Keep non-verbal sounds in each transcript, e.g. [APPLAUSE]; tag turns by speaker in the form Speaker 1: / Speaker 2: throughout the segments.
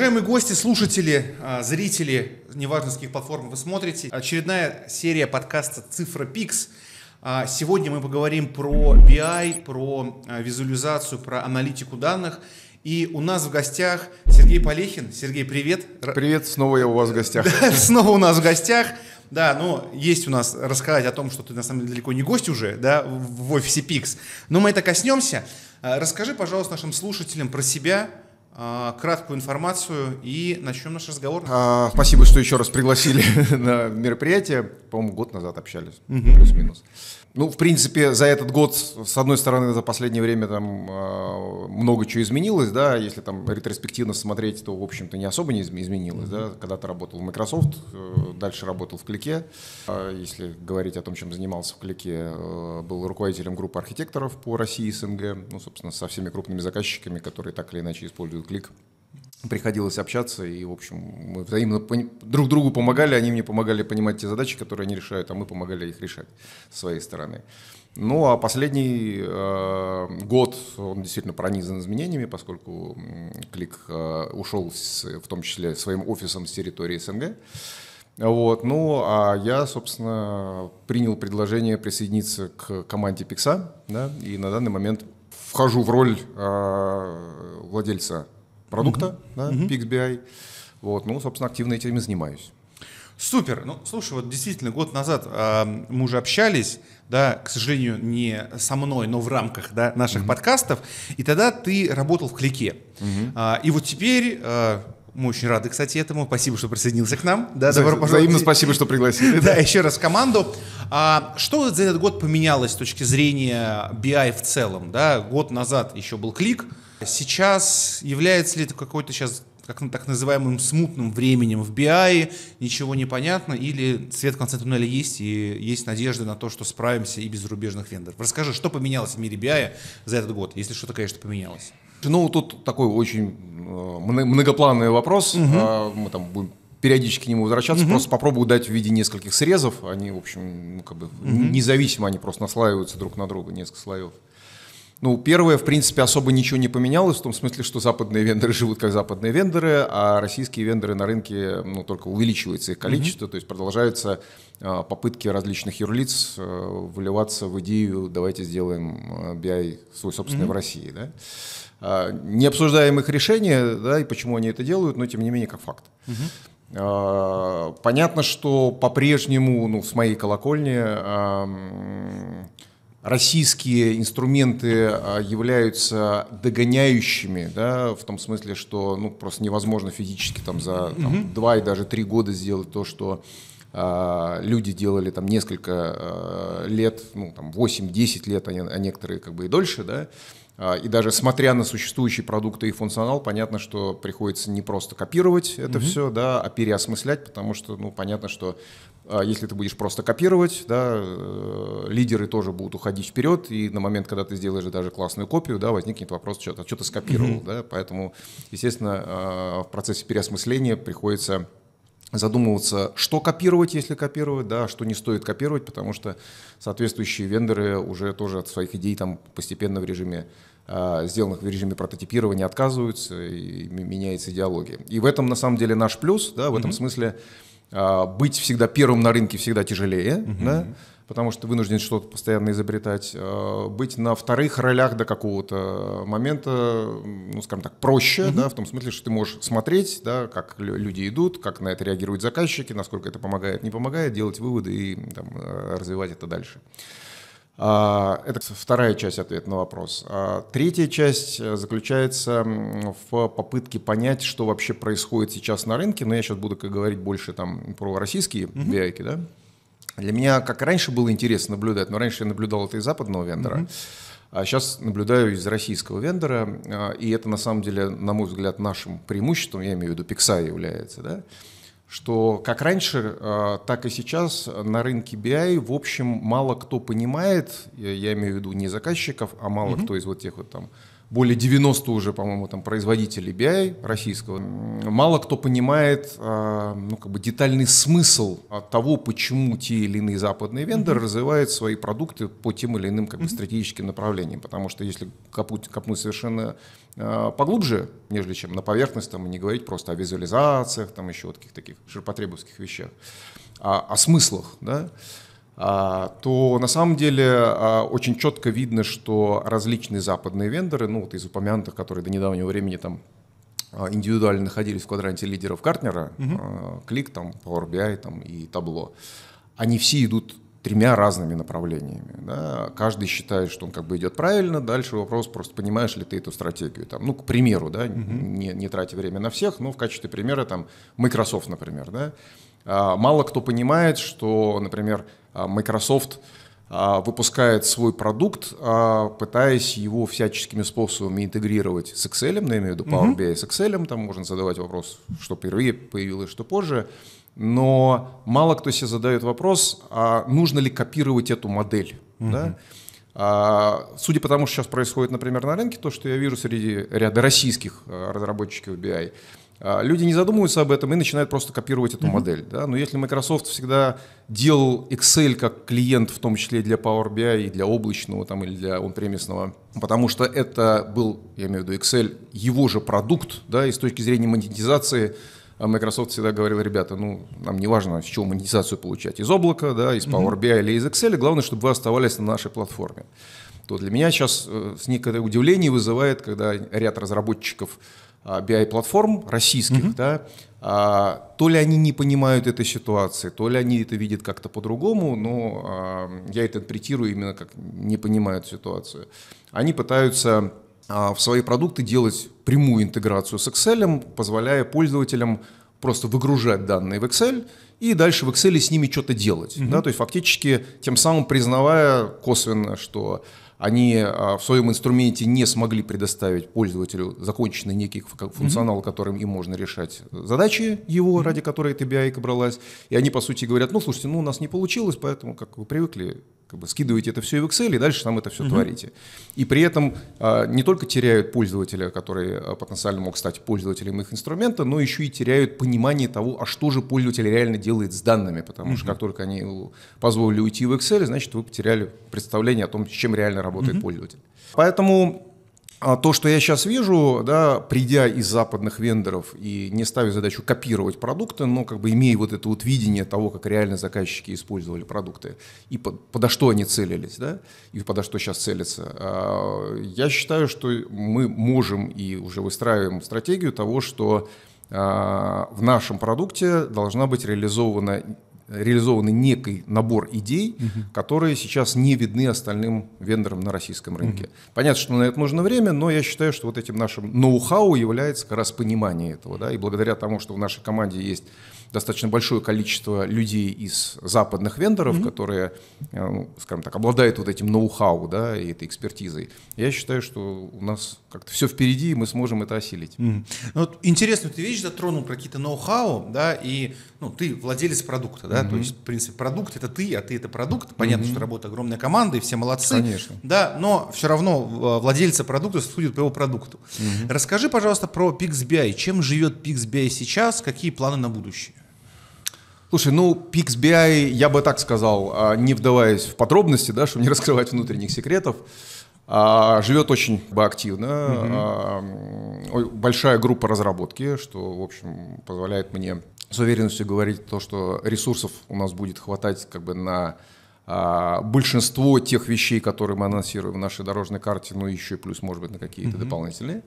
Speaker 1: Уважаемые гости, слушатели, а, зрители, неважно с каких платформ вы смотрите, очередная серия подкаста «Цифра Пикс». А, сегодня мы поговорим про BI, про а, визуализацию, про аналитику данных. И у нас в гостях Сергей Полехин. Сергей, привет. Привет, снова я у вас в гостях. [LAUGHS] снова у нас в гостях. Да, но ну, есть у нас рассказать о том, что ты на самом деле далеко не гость уже, да, в офисе Пикс. Но мы это коснемся. Расскажи, пожалуйста, нашим слушателям про себя, а, краткую информацию и начнем наш разговор. А,
Speaker 2: спасибо, что еще раз пригласили [LAUGHS] на мероприятие. По-моему, год назад общались, угу. плюс-минус. Ну, в принципе, за этот год, с одной стороны, за последнее время там э, много чего изменилось, да, если там ретроспективно смотреть, то, в общем-то, не особо не изменилось, mm-hmm. да, когда-то работал в Microsoft, э, дальше работал в Клике, э, если говорить о том, чем занимался в Клике, э, был руководителем группы архитекторов по России и СНГ, ну, собственно, со всеми крупными заказчиками, которые так или иначе используют Клик приходилось общаться, и, в общем, мы взаимно друг другу помогали, они мне помогали понимать те задачи, которые они решают, а мы помогали их решать со своей стороны. Ну, а последний э, год, он действительно пронизан изменениями, поскольку Клик э, ушел, с, в том числе, своим офисом с территории СНГ. Вот, ну, а я, собственно, принял предложение присоединиться к команде Пикса, да, и на данный момент вхожу в роль э, владельца продукта, угу. да, угу. PixBI.
Speaker 1: Вот, ну, собственно, активно этим и занимаюсь. Супер. Ну, слушай, вот действительно, год назад э, мы уже общались, да, к сожалению, не со мной, но в рамках да, наших mm-hmm. подкастов, и тогда ты работал в Клике. Mm-hmm. А, и вот теперь... Э, мы очень рады, кстати, этому. Спасибо, что присоединился к нам. Да, добро пожаловать. Взаимно спасибо, что пригласили. [LAUGHS] Да, еще раз в команду. А что за этот год поменялось с точки зрения BI в целом? Да, год назад еще был клик, Сейчас является ли это какой-то сейчас как, так называемым смутным временем в BI, ничего не понятно, или свет в конце туннеля есть, и есть надежда на то, что справимся и без зарубежных вендоров. Расскажи, что поменялось в мире BI за этот год, если что-то, конечно, поменялось. Ну, тут такой очень э, многоплановый вопрос. Угу. Мы
Speaker 2: там будем периодически к нему возвращаться, угу. просто попробую дать в виде нескольких срезов. Они, в общем, ну, как бы угу. независимо, они просто наслаиваются друг на друга, несколько слоев. Ну, первое, в принципе, особо ничего не поменялось, в том смысле, что западные вендоры живут как западные вендоры, а российские вендоры на рынке, ну, только увеличивается их количество, mm-hmm. то есть продолжаются э, попытки различных юрлиц э, вливаться в идею «давайте сделаем BI а, свой собственный mm-hmm. в России». Да? Э, не обсуждаем их решения, да, и почему они это делают, но тем не менее как факт. Mm-hmm. Понятно, что по-прежнему, ну, с моей колокольни, российские инструменты а, являются догоняющими, да, в том смысле, что ну, просто невозможно физически там, за там, два и даже три года сделать то, что э, люди делали там несколько э, лет, ну, там 8-10 лет, а некоторые как бы и дольше, да, и даже смотря на существующие продукты и функционал, понятно, что приходится не просто копировать это mm-hmm. все, да, а переосмыслять, потому что, ну, понятно, что а если ты будешь просто копировать, да, э, лидеры тоже будут уходить вперед, и на момент, когда ты сделаешь даже классную копию, да, возникнет вопрос, что то а что ты скопировал. Mm-hmm. Да? Поэтому, естественно, э, в процессе переосмысления приходится задумываться, что копировать, если копировать, да, а что не стоит копировать, потому что соответствующие вендоры уже тоже от своих идей там постепенно в режиме сделанных в режиме прототипирования отказываются и меняется идеология. И в этом на самом деле наш плюс, да, в этом mm-hmm. смысле а, быть всегда первым на рынке всегда тяжелее, угу. да? потому что вынужден что-то постоянно изобретать. А, быть на вторых ролях до какого-то момента, ну, скажем так, проще, угу. да, в том смысле, что ты можешь смотреть, да, как люди идут, как на это реагируют заказчики, насколько это помогает, не помогает, делать выводы и там, э, развивать это дальше. А, это вторая часть ответа на вопрос. А, третья часть э, заключается в попытке понять, что вообще происходит сейчас на рынке. Но я сейчас буду как говорить больше там про российские mm-hmm. биайки, да? Для меня, как раньше было интересно наблюдать, но раньше я наблюдал это из западного вендора, mm-hmm. а сейчас наблюдаю из российского вендора, а, и это на самом деле, на мой взгляд, нашим преимуществом, я имею в виду, Pixar является, да? что как раньше, а, так и сейчас на рынке BI, в общем, мало кто понимает, я имею в виду не заказчиков, а мало mm-hmm. кто из вот тех вот там более 90 уже, по-моему, там производителей BI российского, мало кто понимает а, ну, как бы детальный смысл того, почему те или иные западные вендоры mm-hmm. развивают свои продукты по тем или иным как бы, стратегическим направлениям. Потому что если копнуть, копнуть совершенно Э, поглубже, нежели чем на поверхность, там, и не говорить просто о визуализациях, там еще вот таких таких ширпотребовских вещах, а, о смыслах, да, а, то на самом деле а, очень четко видно, что различные западные вендоры, ну вот из упомянутых, которые до недавнего времени там а, индивидуально находились в квадранте лидеров Картнера, угу. клик а, там, Power BI там и табло, они все идут тремя разными направлениями. Да. Каждый считает, что он как бы идет правильно. Дальше вопрос просто, понимаешь ли ты эту стратегию. Там, ну, к примеру, да, mm-hmm. не, не тратя время на всех, но в качестве примера там Microsoft, например. Да. А, мало кто понимает, что, например, а, Microsoft а, выпускает свой продукт, а, пытаясь его всяческими способами интегрировать с Excel, я имею в виду Power BI с Excel, там можно задавать вопрос, что впервые появилось, что позже, но мало кто себе задает вопрос, а нужно ли копировать эту модель. Угу. Да? А, судя по тому, что сейчас происходит, например, на рынке, то, что я вижу среди ряда российских а, разработчиков BI, а, Люди не задумываются об этом и начинают просто копировать эту mm модель. Да? Но если Microsoft всегда делал Excel как клиент, в том числе для Power BI и для облачного там, или для он-премисного, потому что это был, я имею в виду Excel, его же продукт, да, и с точки зрения монетизации – а Microsoft всегда говорил, ребята, ну, нам не важно, с чего монетизацию получать, из облака, да, из Power BI или из Excel, главное, чтобы вы оставались на нашей платформе. То для меня сейчас с э, некоторое удивление вызывает, когда ряд разработчиков а, BI-платформ российских, mm-hmm. да, а, то ли они не понимают этой ситуации, то ли они это видят как-то по-другому, но а, я это интерпретирую именно как не понимают ситуацию. Они пытаются а, в свои продукты делать прямую интеграцию с Excel, позволяя пользователям просто выгружать данные в Excel и дальше в Excel с ними что-то делать. mm Да, то есть фактически тем самым признавая косвенно, что они а, в своем инструменте не смогли предоставить пользователю законченный некий функционал, mm-hmm. которым им можно решать задачи его, ради которой эта BI бралась. И они, по сути, говорят, ну, слушайте, ну, у нас не получилось, поэтому, как вы привыкли, как бы скидываете это все в Excel и дальше там это все угу. творите. И при этом а, не только теряют пользователя, который а, потенциально мог стать пользователем их инструмента, но еще и теряют понимание того, а что же пользователь реально делает с данными, потому угу. что как только они позволили уйти в Excel, значит вы потеряли представление о том, с чем реально работает угу. пользователь. Поэтому а то, что я сейчас вижу, да, придя из западных вендоров и не ставя задачу копировать продукты, но как бы имея вот это вот видение того, как реально заказчики использовали продукты и под, подо что они целились, да, и подо что сейчас целятся, а, я считаю, что мы можем и уже выстраиваем стратегию того, что а, в нашем продукте должна быть реализована реализованы некий набор идей, угу. которые сейчас не видны остальным вендорам на российском рынке. Угу. Понятно, что на это нужно время, но я считаю, что вот этим нашим ноу-хау является как раз понимание этого. Да? И благодаря тому, что в нашей команде есть достаточно большое количество людей из западных вендоров, угу. которые, э, ну, скажем так, обладают вот этим ноу-хау да, и этой экспертизой, я считаю, что у нас как-то все впереди, и мы сможем это осилить.
Speaker 1: Mm. Ну, вот интересно, ты видишь, затронул про какие-то ноу-хау, да, и ну, ты владелец продукта, да, mm-hmm. то есть, в принципе, продукт это ты, а ты это продукт. Понятно, mm-hmm. что работа огромная команда, и все молодцы. Конечно. Да, но все равно э, владельца продукта судят по его продукту. Mm-hmm. Расскажи, пожалуйста, про PixBI. Чем живет PixBI сейчас, какие планы
Speaker 2: на будущее? Слушай, ну, PixBI, я бы так сказал, а, не вдаваясь в подробности, да, чтобы не [LAUGHS] раскрывать внутренних секретов, а, живет очень активно. Угу. А, большая группа разработки, что, в общем, позволяет мне с уверенностью говорить то, что ресурсов у нас будет хватать как бы на а, большинство тех вещей, которые мы анонсируем в нашей дорожной карте, ну еще плюс, может быть, на какие-то угу. дополнительные.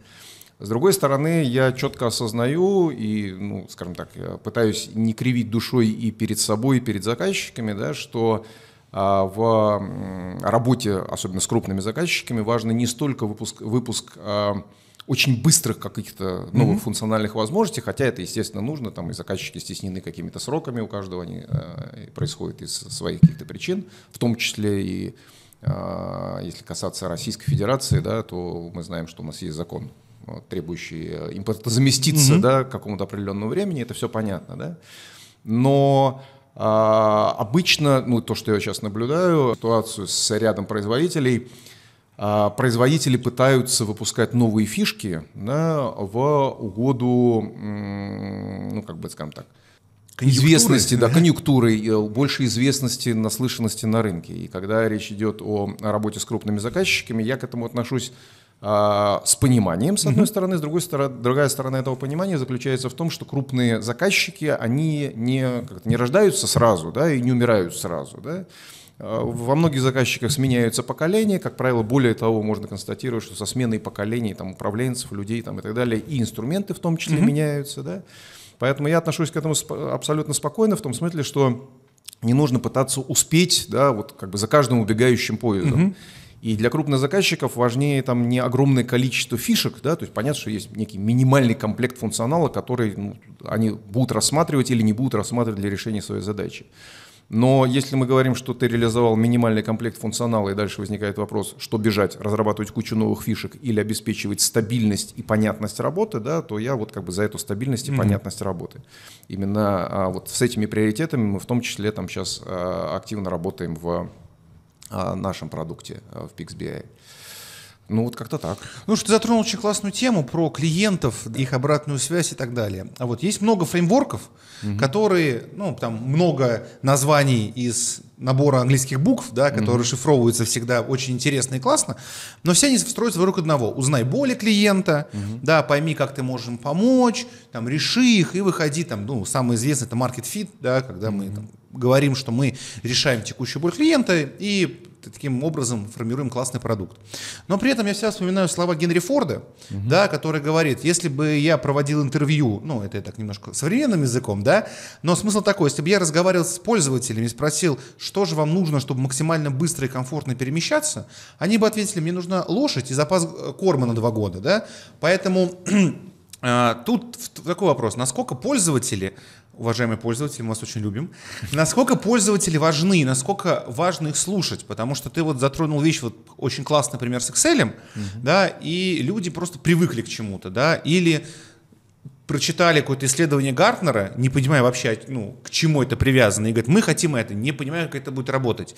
Speaker 2: С другой стороны, я четко осознаю и, ну, скажем так, э, пытаюсь не кривить душой и перед собой, и перед заказчиками, да, что а, в работе, особенно с крупными заказчиками, важно не столько выпуск, выпуск а, очень быстрых каких-то новых mm-hmm. функциональных возможностей, хотя это, естественно, нужно, там и заказчики стеснены какими-то сроками, у каждого они а, происходят из своих каких-то причин, в том числе и если касаться Российской Федерации, да, то мы знаем, что у нас есть закон, требующий э, импортозаместиться mm-hmm. да, к какому-то определенному времени, это все понятно, да, но а, обычно, ну, то, что я сейчас наблюдаю, ситуацию с рядом производителей, а, производители пытаются выпускать новые фишки да, в угоду, ну, как бы, скажем так, конъюнктуры. известности, да, [LAUGHS] конъюнктуры, э, больше известности, наслышанности на рынке. И когда речь идет о работе с крупными заказчиками, я к этому отношусь а, с пониманием, с одной mm-hmm. стороны, с другой стороны, другая сторона этого понимания заключается в том, что крупные заказчики, они не, как-то не рождаются сразу, да, и не умирают сразу, да. А, во многих заказчиках сменяются поколения, как правило, более того, можно констатировать, что со сменой поколений там, управленцев, людей там, и так далее, и инструменты в том числе mm-hmm. меняются, да. Поэтому я отношусь к этому абсолютно спокойно, в том смысле, что не нужно пытаться успеть, да, вот как бы за каждым убегающим поездом. Mm-hmm. И для крупных заказчиков важнее там не огромное количество фишек, да, то есть понятно, что есть некий минимальный комплект функционала, который ну, они будут рассматривать или не будут рассматривать для решения своей задачи. Но если мы говорим, что ты реализовал минимальный комплект функционала, и дальше возникает вопрос, что бежать, разрабатывать кучу новых фишек или обеспечивать стабильность и понятность работы, да, то я вот как бы за эту стабильность и mm-hmm. понятность работы. Именно а, вот с этими приоритетами мы в том числе там сейчас а, активно работаем в
Speaker 1: нашем продукте э, в PixBI. Ну вот как-то так. Ну что ты затронул очень классную тему про клиентов, их обратную связь и так далее. А вот есть много фреймворков, угу. которые, ну там много названий из набора английских букв, да, которые угу. шифровываются всегда очень интересно и классно, но все они строятся вокруг одного. Узнай боли клиента, угу. да, пойми, как ты можешь им помочь, там реши их и выходи там, ну самый известный это market fit, да, когда угу. мы там говорим, что мы решаем текущую боль клиента и таким образом формируем классный продукт. Но при этом я всегда вспоминаю слова Генри Форда, угу. да, который говорит, если бы я проводил интервью, ну, это я так немножко современным языком, да, но смысл такой, если бы я разговаривал с пользователями спросил, что же вам нужно, чтобы максимально быстро и комфортно перемещаться, они бы ответили, мне нужна лошадь и запас э, корма на два года, да, поэтому... [CLEARS THROAT] Э, тут такой вопрос, насколько пользователи уважаемые пользователи, мы вас очень любим. Насколько пользователи важны, насколько важно их слушать, потому что ты вот затронул вещь, вот очень классный пример с Excel, угу. да, и люди просто привыкли к чему-то, да, или прочитали какое-то исследование Гартнера, не понимая вообще, ну, к чему это привязано, и говорят, мы хотим это, не понимая, как это будет работать.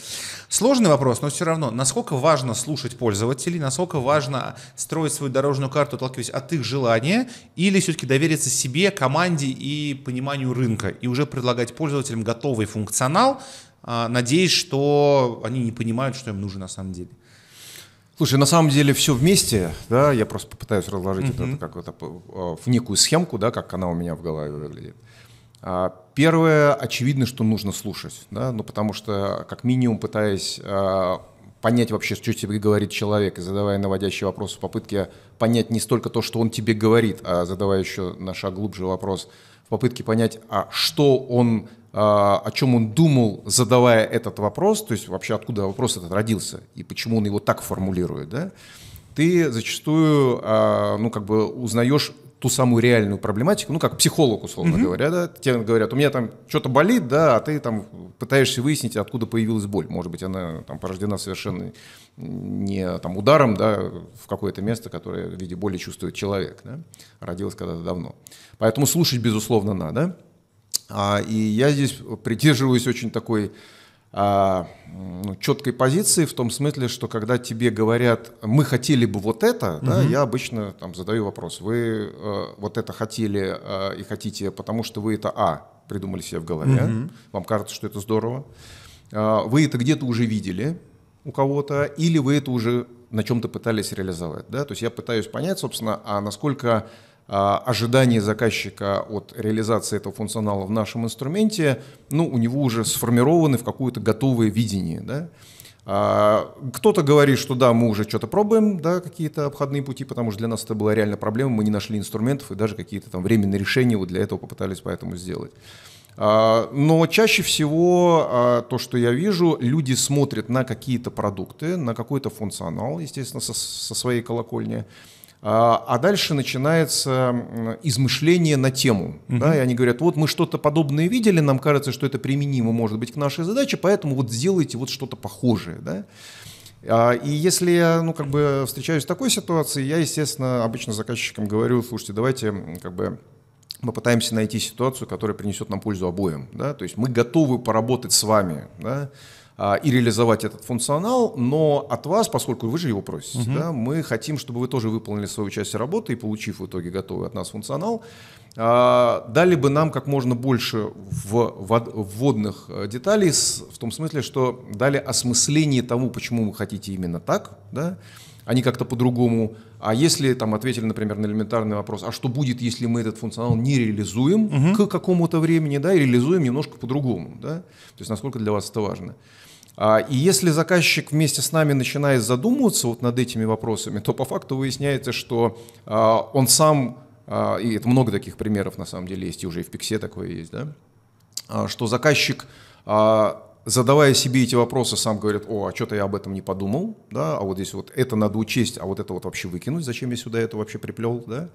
Speaker 1: Сложный вопрос, но все равно, насколько важно слушать пользователей, насколько важно строить свою дорожную карту, отталкиваясь от их желания, или все-таки довериться себе, команде и пониманию рынка, и уже предлагать пользователям готовый функционал, а, надеясь, что они не понимают, что им нужно на самом деле. Слушай, на самом деле все вместе, да, я просто
Speaker 2: попытаюсь разложить mm-hmm. это как это, в некую схемку, да, как она у меня в голове выглядит. А, первое, очевидно, что нужно слушать, да, ну потому что как минимум пытаясь э, понять вообще, что тебе говорит человек, и задавая наводящие вопросы в попытке понять не столько то, что он тебе говорит, а задавая еще на шаг глубже вопрос, в попытке понять, а что он а, о чем он думал, задавая этот вопрос, то есть вообще откуда вопрос этот родился и почему он его так формулирует, да, ты зачастую, а, ну, как бы узнаешь ту самую реальную проблематику, ну, как психолог, условно mm-hmm. говоря, да, тебе говорят, у меня там что-то болит, да, а ты там пытаешься выяснить, откуда появилась боль. Может быть, она там порождена совершенно не там ударом, да, в какое-то место, которое в виде боли чувствует человек, да, родилось когда-то давно. Поэтому слушать, безусловно, надо. А, и я здесь придерживаюсь очень такой а, ну, четкой позиции в том смысле, что когда тебе говорят, мы хотели бы вот это, угу. да, я обычно там задаю вопрос, вы э, вот это хотели э, и хотите, потому что вы это а придумали себе в голове, угу. вам кажется, что это здорово, э, вы это где-то уже видели у кого-то, или вы это уже на чем-то пытались реализовать, да, то есть я пытаюсь понять, собственно, а насколько а, ожидание заказчика от реализации этого функционала в нашем инструменте, ну, у него уже сформированы в какое-то готовое видение, да. А, кто-то говорит, что да, мы уже что-то пробуем, да, какие-то обходные пути, потому что для нас это была реально проблема, мы не нашли инструментов и даже какие-то там временные решения вот для этого попытались поэтому сделать. А, но чаще всего то, что я вижу, люди смотрят на какие-то продукты, на какой-то функционал, естественно, со, со своей колокольни, а, а дальше начинается измышление на тему. Угу. Да, и они говорят, вот мы что-то подобное видели, нам кажется, что это применимо, может быть, к нашей задаче, поэтому вот сделайте вот что-то похожее. Да? А, и если я ну, как бы встречаюсь с такой ситуацией, я, естественно, обычно заказчикам говорю, слушайте, давайте как бы мы пытаемся найти ситуацию, которая принесет нам пользу обоим. Да? То есть мы готовы поработать с вами, да? А, и реализовать этот функционал, но от вас, поскольку вы же его просите, угу. да, мы хотим, чтобы вы тоже выполнили свою часть работы и, получив в итоге готовый от нас функционал, а, дали бы нам как можно больше вводных э, деталей, в том смысле, что дали осмысление того, почему вы хотите именно так, да, а не как-то по-другому. А если там ответили, например, на элементарный вопрос, а что будет, если мы этот функционал не реализуем угу. к какому-то времени, да, и реализуем немножко по-другому, да? То есть насколько для вас это важно? А, и если заказчик вместе с нами начинает задумываться вот над этими вопросами, то по факту выясняется, что а, он сам, а, и это много таких примеров на самом деле есть, и уже и в Пиксе такое есть, да, что заказчик задавая себе эти вопросы, сам говорит, о, а что-то я об этом не подумал, да, а вот здесь вот это надо учесть, а вот это вот вообще выкинуть, зачем я сюда это вообще приплел, да.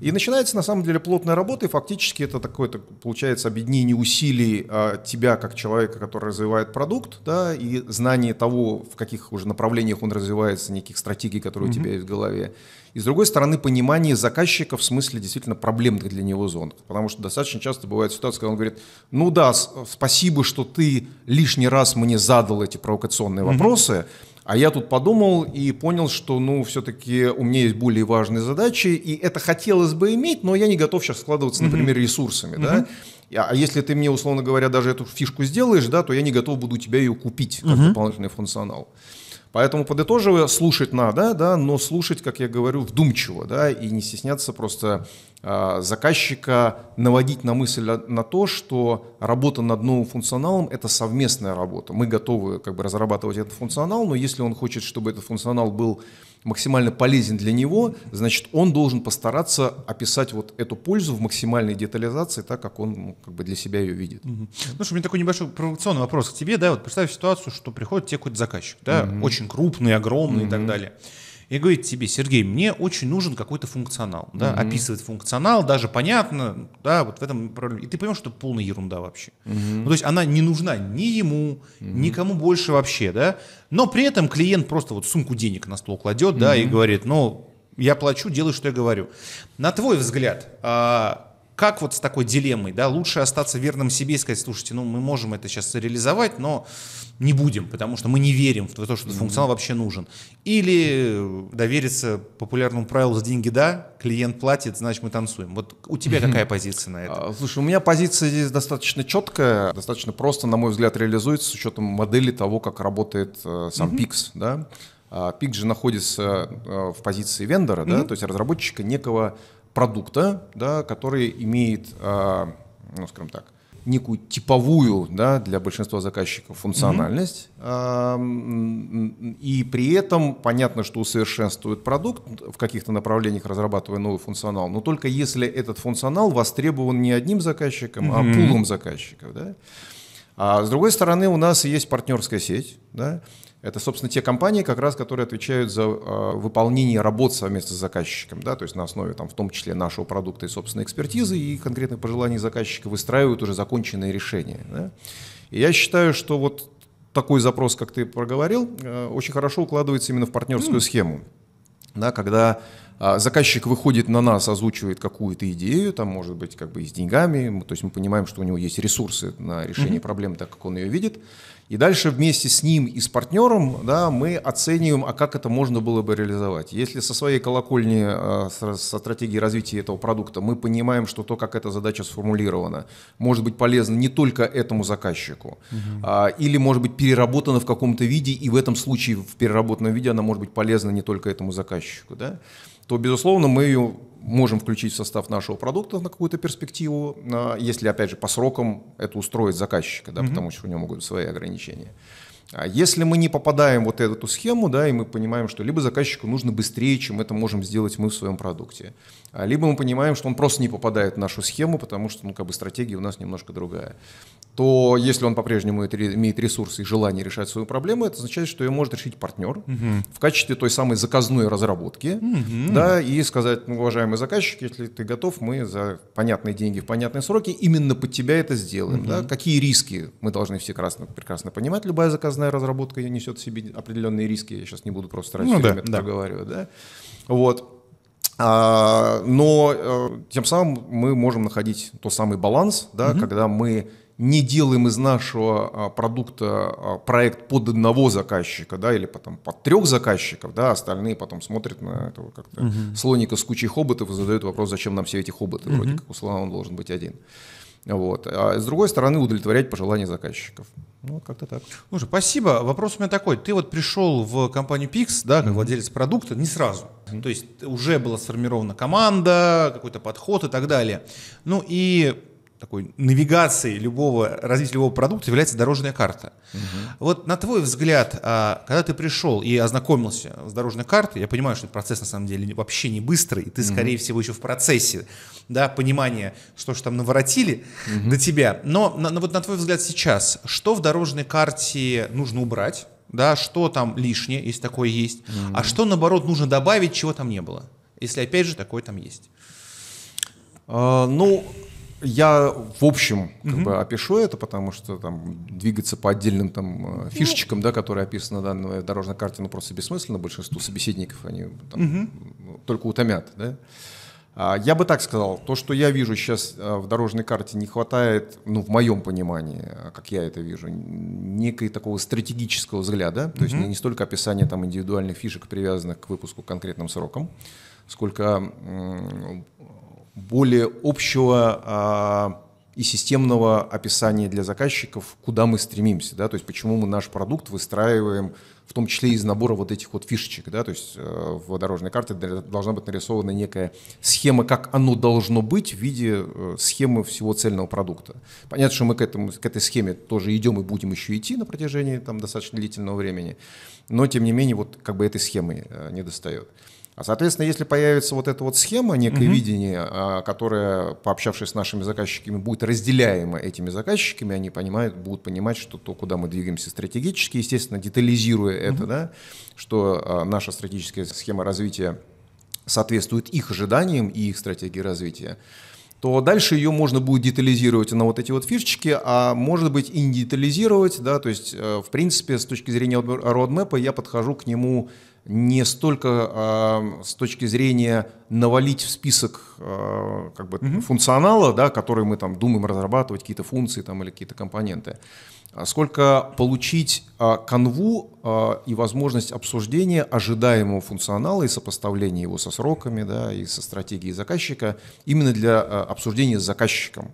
Speaker 2: И начинается на самом деле плотная работа, и фактически это такое, то получается, объединение усилий а, тебя как человека, который развивает продукт, да, и знание того, в каких уже направлениях он развивается, неких стратегий, которые mm-hmm. у тебя есть в голове, и, с другой стороны, понимание заказчика в смысле действительно проблемных для него зон. Потому что достаточно часто бывает ситуация, когда он говорит, ну да, спасибо, что ты лишний раз мне задал эти провокационные вопросы, mm-hmm. а я тут подумал и понял, что, ну, все-таки у меня есть более важные задачи, и это хотелось бы иметь, но я не готов сейчас складываться, например, mm-hmm. ресурсами, mm-hmm. да, а, а если ты мне, условно говоря, даже эту фишку сделаешь, да, то я не готов буду тебя ее купить как угу. дополнительный функционал. Поэтому подытоживая, слушать надо, да, но слушать, как я говорю, вдумчиво, да, и не стесняться просто э, заказчика наводить на мысль на то, что работа над новым функционалом – это совместная работа. Мы готовы как бы разрабатывать этот функционал, но если он хочет, чтобы этот функционал был максимально полезен для него, значит, он должен постараться описать вот эту пользу в максимальной детализации, так как он ну, как бы для себя ее видит.
Speaker 1: Угу. Ну, что, у меня такой небольшой провокационный вопрос к тебе, да, вот представь ситуацию, что приходит тебе какой-то заказчик, да, угу. очень крупный, огромный угу. и так далее и говорит тебе, Сергей, мне очень нужен какой-то функционал, да, угу. описывает функционал, даже понятно, да, вот в этом проблеме. И ты понимаешь, что это полная ерунда вообще. Угу. Ну, то есть она не нужна ни ему, угу. никому больше вообще, да, но при этом клиент просто вот сумку денег на стол кладет, угу. да, и говорит, ну, я плачу, делай, что я говорю. На твой взгляд, а, как вот с такой дилеммой, да, лучше остаться верным себе и сказать, слушайте, ну мы можем это сейчас реализовать, но не будем, потому что мы не верим в то, что этот функционал вообще нужен. Или э, довериться популярному правилу за деньги да, клиент платит, значит мы танцуем. Вот у тебя какая позиция на это? А, слушай, у меня позиция
Speaker 2: здесь достаточно четкая, достаточно просто, на мой взгляд, реализуется с учетом модели того, как работает э, сам Pix, да. А, Pix же находится э, в позиции вендора, mm-hmm. да, то есть разработчика некого продукта, да, который имеет, а, ну, скажем так, некую типовую да, для большинства заказчиков функциональность. Mm-hmm. И при этом понятно, что усовершенствует продукт в каких-то направлениях, разрабатывая новый функционал, но только если этот функционал востребован не одним заказчиком, mm-hmm. а пулом заказчиков. Да? А с другой стороны, у нас есть партнерская сеть, да, это, собственно, те компании, как раз, которые отвечают за э, выполнение работ совместно с заказчиком, да, то есть на основе, там, в том числе, нашего продукта и собственной экспертизы и конкретных пожеланий заказчика выстраивают уже законченные решения. Да. И я считаю, что вот такой запрос, как ты проговорил, э, очень хорошо укладывается именно в партнерскую mm. схему, да, когда а, Заказчик выходит на нас, озвучивает какую-то идею, там, может быть, как бы и с деньгами, то есть мы понимаем, что у него есть ресурсы на решение mm-hmm. проблемы, так как он ее видит. И дальше вместе с ним и с партнером да, мы оцениваем, а как это можно было бы реализовать. Если со своей колокольни, э, со стратегией развития этого продукта мы понимаем, что то, как эта задача сформулирована, может быть полезно не только этому заказчику, угу. а, или может быть переработана в каком-то виде, и в этом случае в переработанном виде она может быть полезна не только этому заказчику. Да? то, безусловно, мы ее можем включить в состав нашего продукта на какую-то перспективу, а, если, опять же, по срокам это устроит заказчика, да, угу. потому что у него могут быть свои ограничения. А если мы не попадаем вот эту схему, да, и мы понимаем, что либо заказчику нужно быстрее, чем это можем сделать мы в своем продукте, а либо мы понимаем, что он просто не попадает в нашу схему, потому что, ну, как бы стратегия у нас немножко другая то если он по-прежнему имеет ресурсы и желание решать свою проблему, это означает, что ее может решить партнер угу. в качестве той самой заказной разработки, угу. да, и сказать, ну, уважаемый заказчик, если ты готов, мы за понятные деньги в понятные сроки именно под тебя это сделаем, угу. да, какие риски мы должны все прекрасно, прекрасно понимать, любая заказная разработка несет в себе определенные риски, я сейчас не буду просто тратить ну, время да, это да. проговаривать, да, вот, а, но э, тем самым мы можем находить тот самый баланс, да, угу. когда мы не делаем из нашего а, продукта а, проект под одного заказчика, да, или потом под трех заказчиков, да, остальные потом смотрят на этого как-то Uh-huh. слоника с кучей хоботов и задают вопрос, зачем нам все эти хоботы, угу. Uh-huh. вроде как у он должен быть один. Вот. А с другой стороны, удовлетворять пожелания заказчиков. Ну, как-то так.
Speaker 1: Слушай, спасибо. Вопрос у меня такой. Ты вот пришел в компанию Pix, да, как mm-hmm. владелец продукта, не сразу. Mm-hmm. То есть уже была сформирована команда, какой-то подход и так далее. Ну и такой навигацией любого развития любого продукта является дорожная карта. Угу. Вот на твой взгляд, а, когда ты пришел и ознакомился с дорожной картой, я понимаю, что этот процесс на самом деле вообще не быстрый, и ты, угу. скорее всего, еще в процессе да, понимания, что же там наворотили угу. до тебя. Но на, на, вот на твой взгляд сейчас, что в дорожной карте нужно убрать, да, что там лишнее, если такое есть, угу. а что, наоборот, нужно добавить, чего там не было, если, опять же, такое там есть? А, ну я в общем
Speaker 2: как угу. бы, опишу это, потому что там двигаться по отдельным там э, ну, фишечкам, да, которые описаны на данной дорожной карте, ну просто бессмысленно. Большинству собеседников они там, угу. только утомят, да. А, я бы так сказал, то, что я вижу сейчас э, в дорожной карте, не хватает, ну, в моем понимании, э, как я это вижу, некой такого стратегического взгляда, то есть не, столько описание там индивидуальных фишек, привязанных к выпуску конкретным срокам, сколько более общего а, и системного описания для заказчиков, куда мы стремимся, да, то есть почему мы наш продукт выстраиваем, в том числе из набора вот этих вот фишечек, да, то есть э, в дорожной карте должна быть нарисована некая схема, как оно должно быть в виде э, схемы всего цельного продукта. Понятно, что мы к, этому, к этой схеме тоже идем и будем еще идти на протяжении там достаточно длительного времени, но тем не менее вот как бы этой схемы э, не достает. А, соответственно, если появится вот эта вот схема, некое угу. видение, а, которое, пообщавшись с нашими заказчиками, будет разделяемо этими заказчиками, они понимают, будут понимать, что то, куда мы двигаемся стратегически, естественно, детализируя угу. это, да, что а, наша стратегическая схема развития соответствует их ожиданиям и их стратегии развития, то дальше ее можно будет детализировать на вот эти вот фишечки, а может быть и не детализировать, да, то есть, э, в принципе, с точки зрения roadmap я подхожу к нему не столько э, с точки зрения навалить в список э, как бы, Mm -hmm. функционала, да, который мы там думаем разрабатывать, какие-то функции там, или какие-то компоненты, а сколько получить э, канву э, и возможность обсуждения ожидаемого функционала и сопоставления его со сроками да, и со стратегией заказчика именно для э, обсуждения с заказчиком.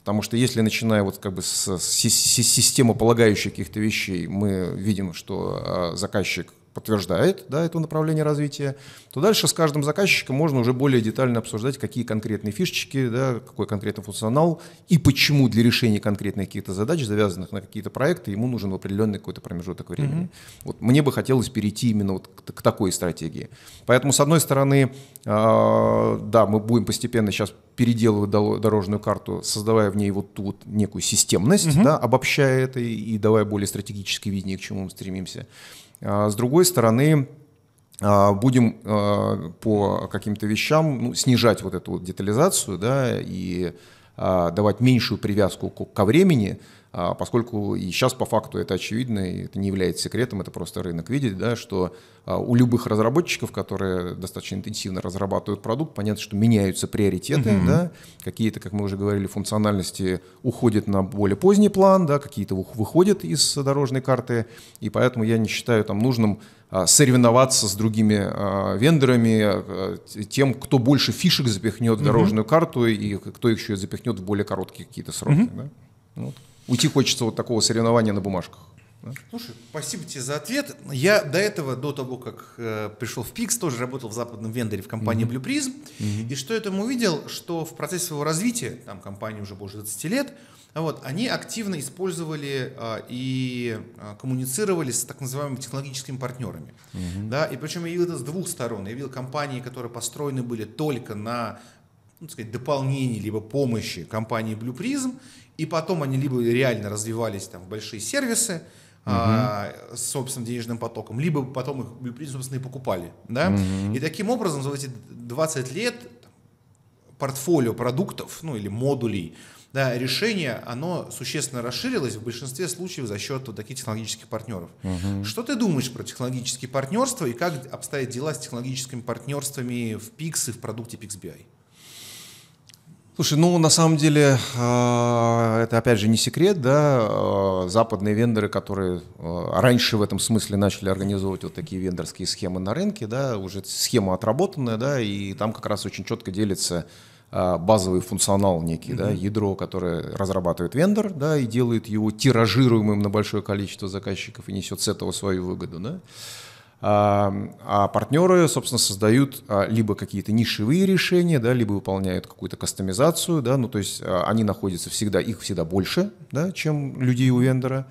Speaker 2: Потому что если, начиная вот как бы с, с, с системополагающих каких-то вещей, мы видим, что э, заказчик подтверждает да, это направление развития, то дальше с каждым заказчиком можно уже более детально обсуждать, какие конкретные фишечки, да, какой конкретный функционал и почему для решения конкретных каких-то задач, завязанных на какие-то проекты, ему нужен определенный какой-то промежуток времени. Mm-hmm. Вот мне бы хотелось перейти именно вот к, к такой стратегии. Поэтому, с одной стороны, а, да, мы будем постепенно сейчас переделывать дорожную карту, создавая в ней вот ту вот некую системность, mm-hmm. да, обобщая это и, и давая более стратегическое видение, к чему мы стремимся. А, с другой стороны, а, будем а, по каким-то вещам ну, снижать вот эту вот детализацию да, и давать меньшую привязку ко времени, а поскольку и сейчас по факту это очевидно, и это не является секретом, это просто рынок видит, да, что а, у любых разработчиков, которые достаточно интенсивно разрабатывают продукт, понятно, что меняются приоритеты, mm-hmm. да, какие-то, как мы уже говорили, функциональности уходят на более поздний план, да, какие-то выходят из дорожной карты, и поэтому я не считаю там нужным а, соревноваться с другими вендорами, тем, кто больше фишек запихнет в дорожную mm-hmm. карту и кто их еще запихнет в более короткие какие-то сроки. Mm-hmm. Да? Ну вот уйти хочется вот такого соревнования на бумажках.
Speaker 1: Слушай, спасибо тебе за ответ. Я до этого, до того, как э, пришел в Пикс, тоже работал в западном вендоре в компании mm-hmm. Blue Prism. Mm-hmm. И что я там увидел, что в процессе своего развития, там компания уже больше 20 лет, вот, они активно использовали а, и а, коммуницировали с так называемыми технологическими партнерами. Mm-hmm. Да, и причем я видел это с двух сторон. Я видел компании, которые построены были только на ну, сказать, дополнении либо помощи компании Blue Prism, и потом они либо реально развивались там, в большие сервисы, Uh-huh. А, с собственным денежным потоком, либо потом их, собственно, и покупали. Да? Uh-huh. И таким образом за эти 20 лет портфолио продуктов, ну или модулей, да, решение, оно существенно расширилось в большинстве случаев за счет вот таких технологических партнеров. Угу. Что ты думаешь про технологические партнерства и как обстоят дела с технологическими партнерствами в PIX и в продукте PixBI?
Speaker 2: Слушай, ну на самом деле а, это опять же не секрет, да, а, западные вендоры, которые а, раньше в этом смысле начали организовывать вот такие вендорские схемы на рынке, да, уже схема отработанная, да, и там как раз очень четко делится базовый функционал некий, mm-hmm. да, ядро, которое разрабатывает вендор, да, и делает его тиражируемым на большое количество заказчиков и несет с этого свою выгоду, да а партнеры, собственно, создают а, либо какие-то нишевые решения, да, либо выполняют какую-то кастомизацию, да, ну, то есть а, они находятся всегда, их всегда больше, да, чем людей у вендора,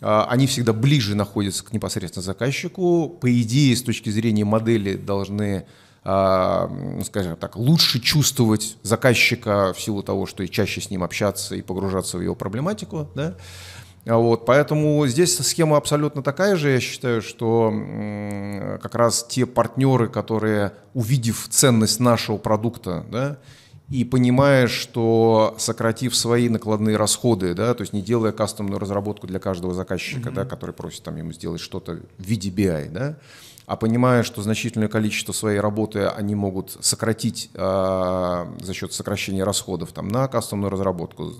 Speaker 2: а, они всегда ближе находятся к непосредственно заказчику, по идее, с точки зрения модели должны скажем так, лучше чувствовать заказчика в силу того, что и чаще с ним общаться и погружаться в его проблематику, да, а вот, поэтому здесь схема абсолютно такая же. Я считаю, что как раз те партнеры, которые, увидев ценность нашего продукта, да, и понимая, что сократив свои накладные расходы, да, то есть не делая кастомную разработку для каждого заказчика, mm-hmm. да, который просит там, ему сделать что-то в виде BI, да, а понимая, что значительное количество своей работы они могут сократить э, за счет сокращения расходов там, на кастомную разработку,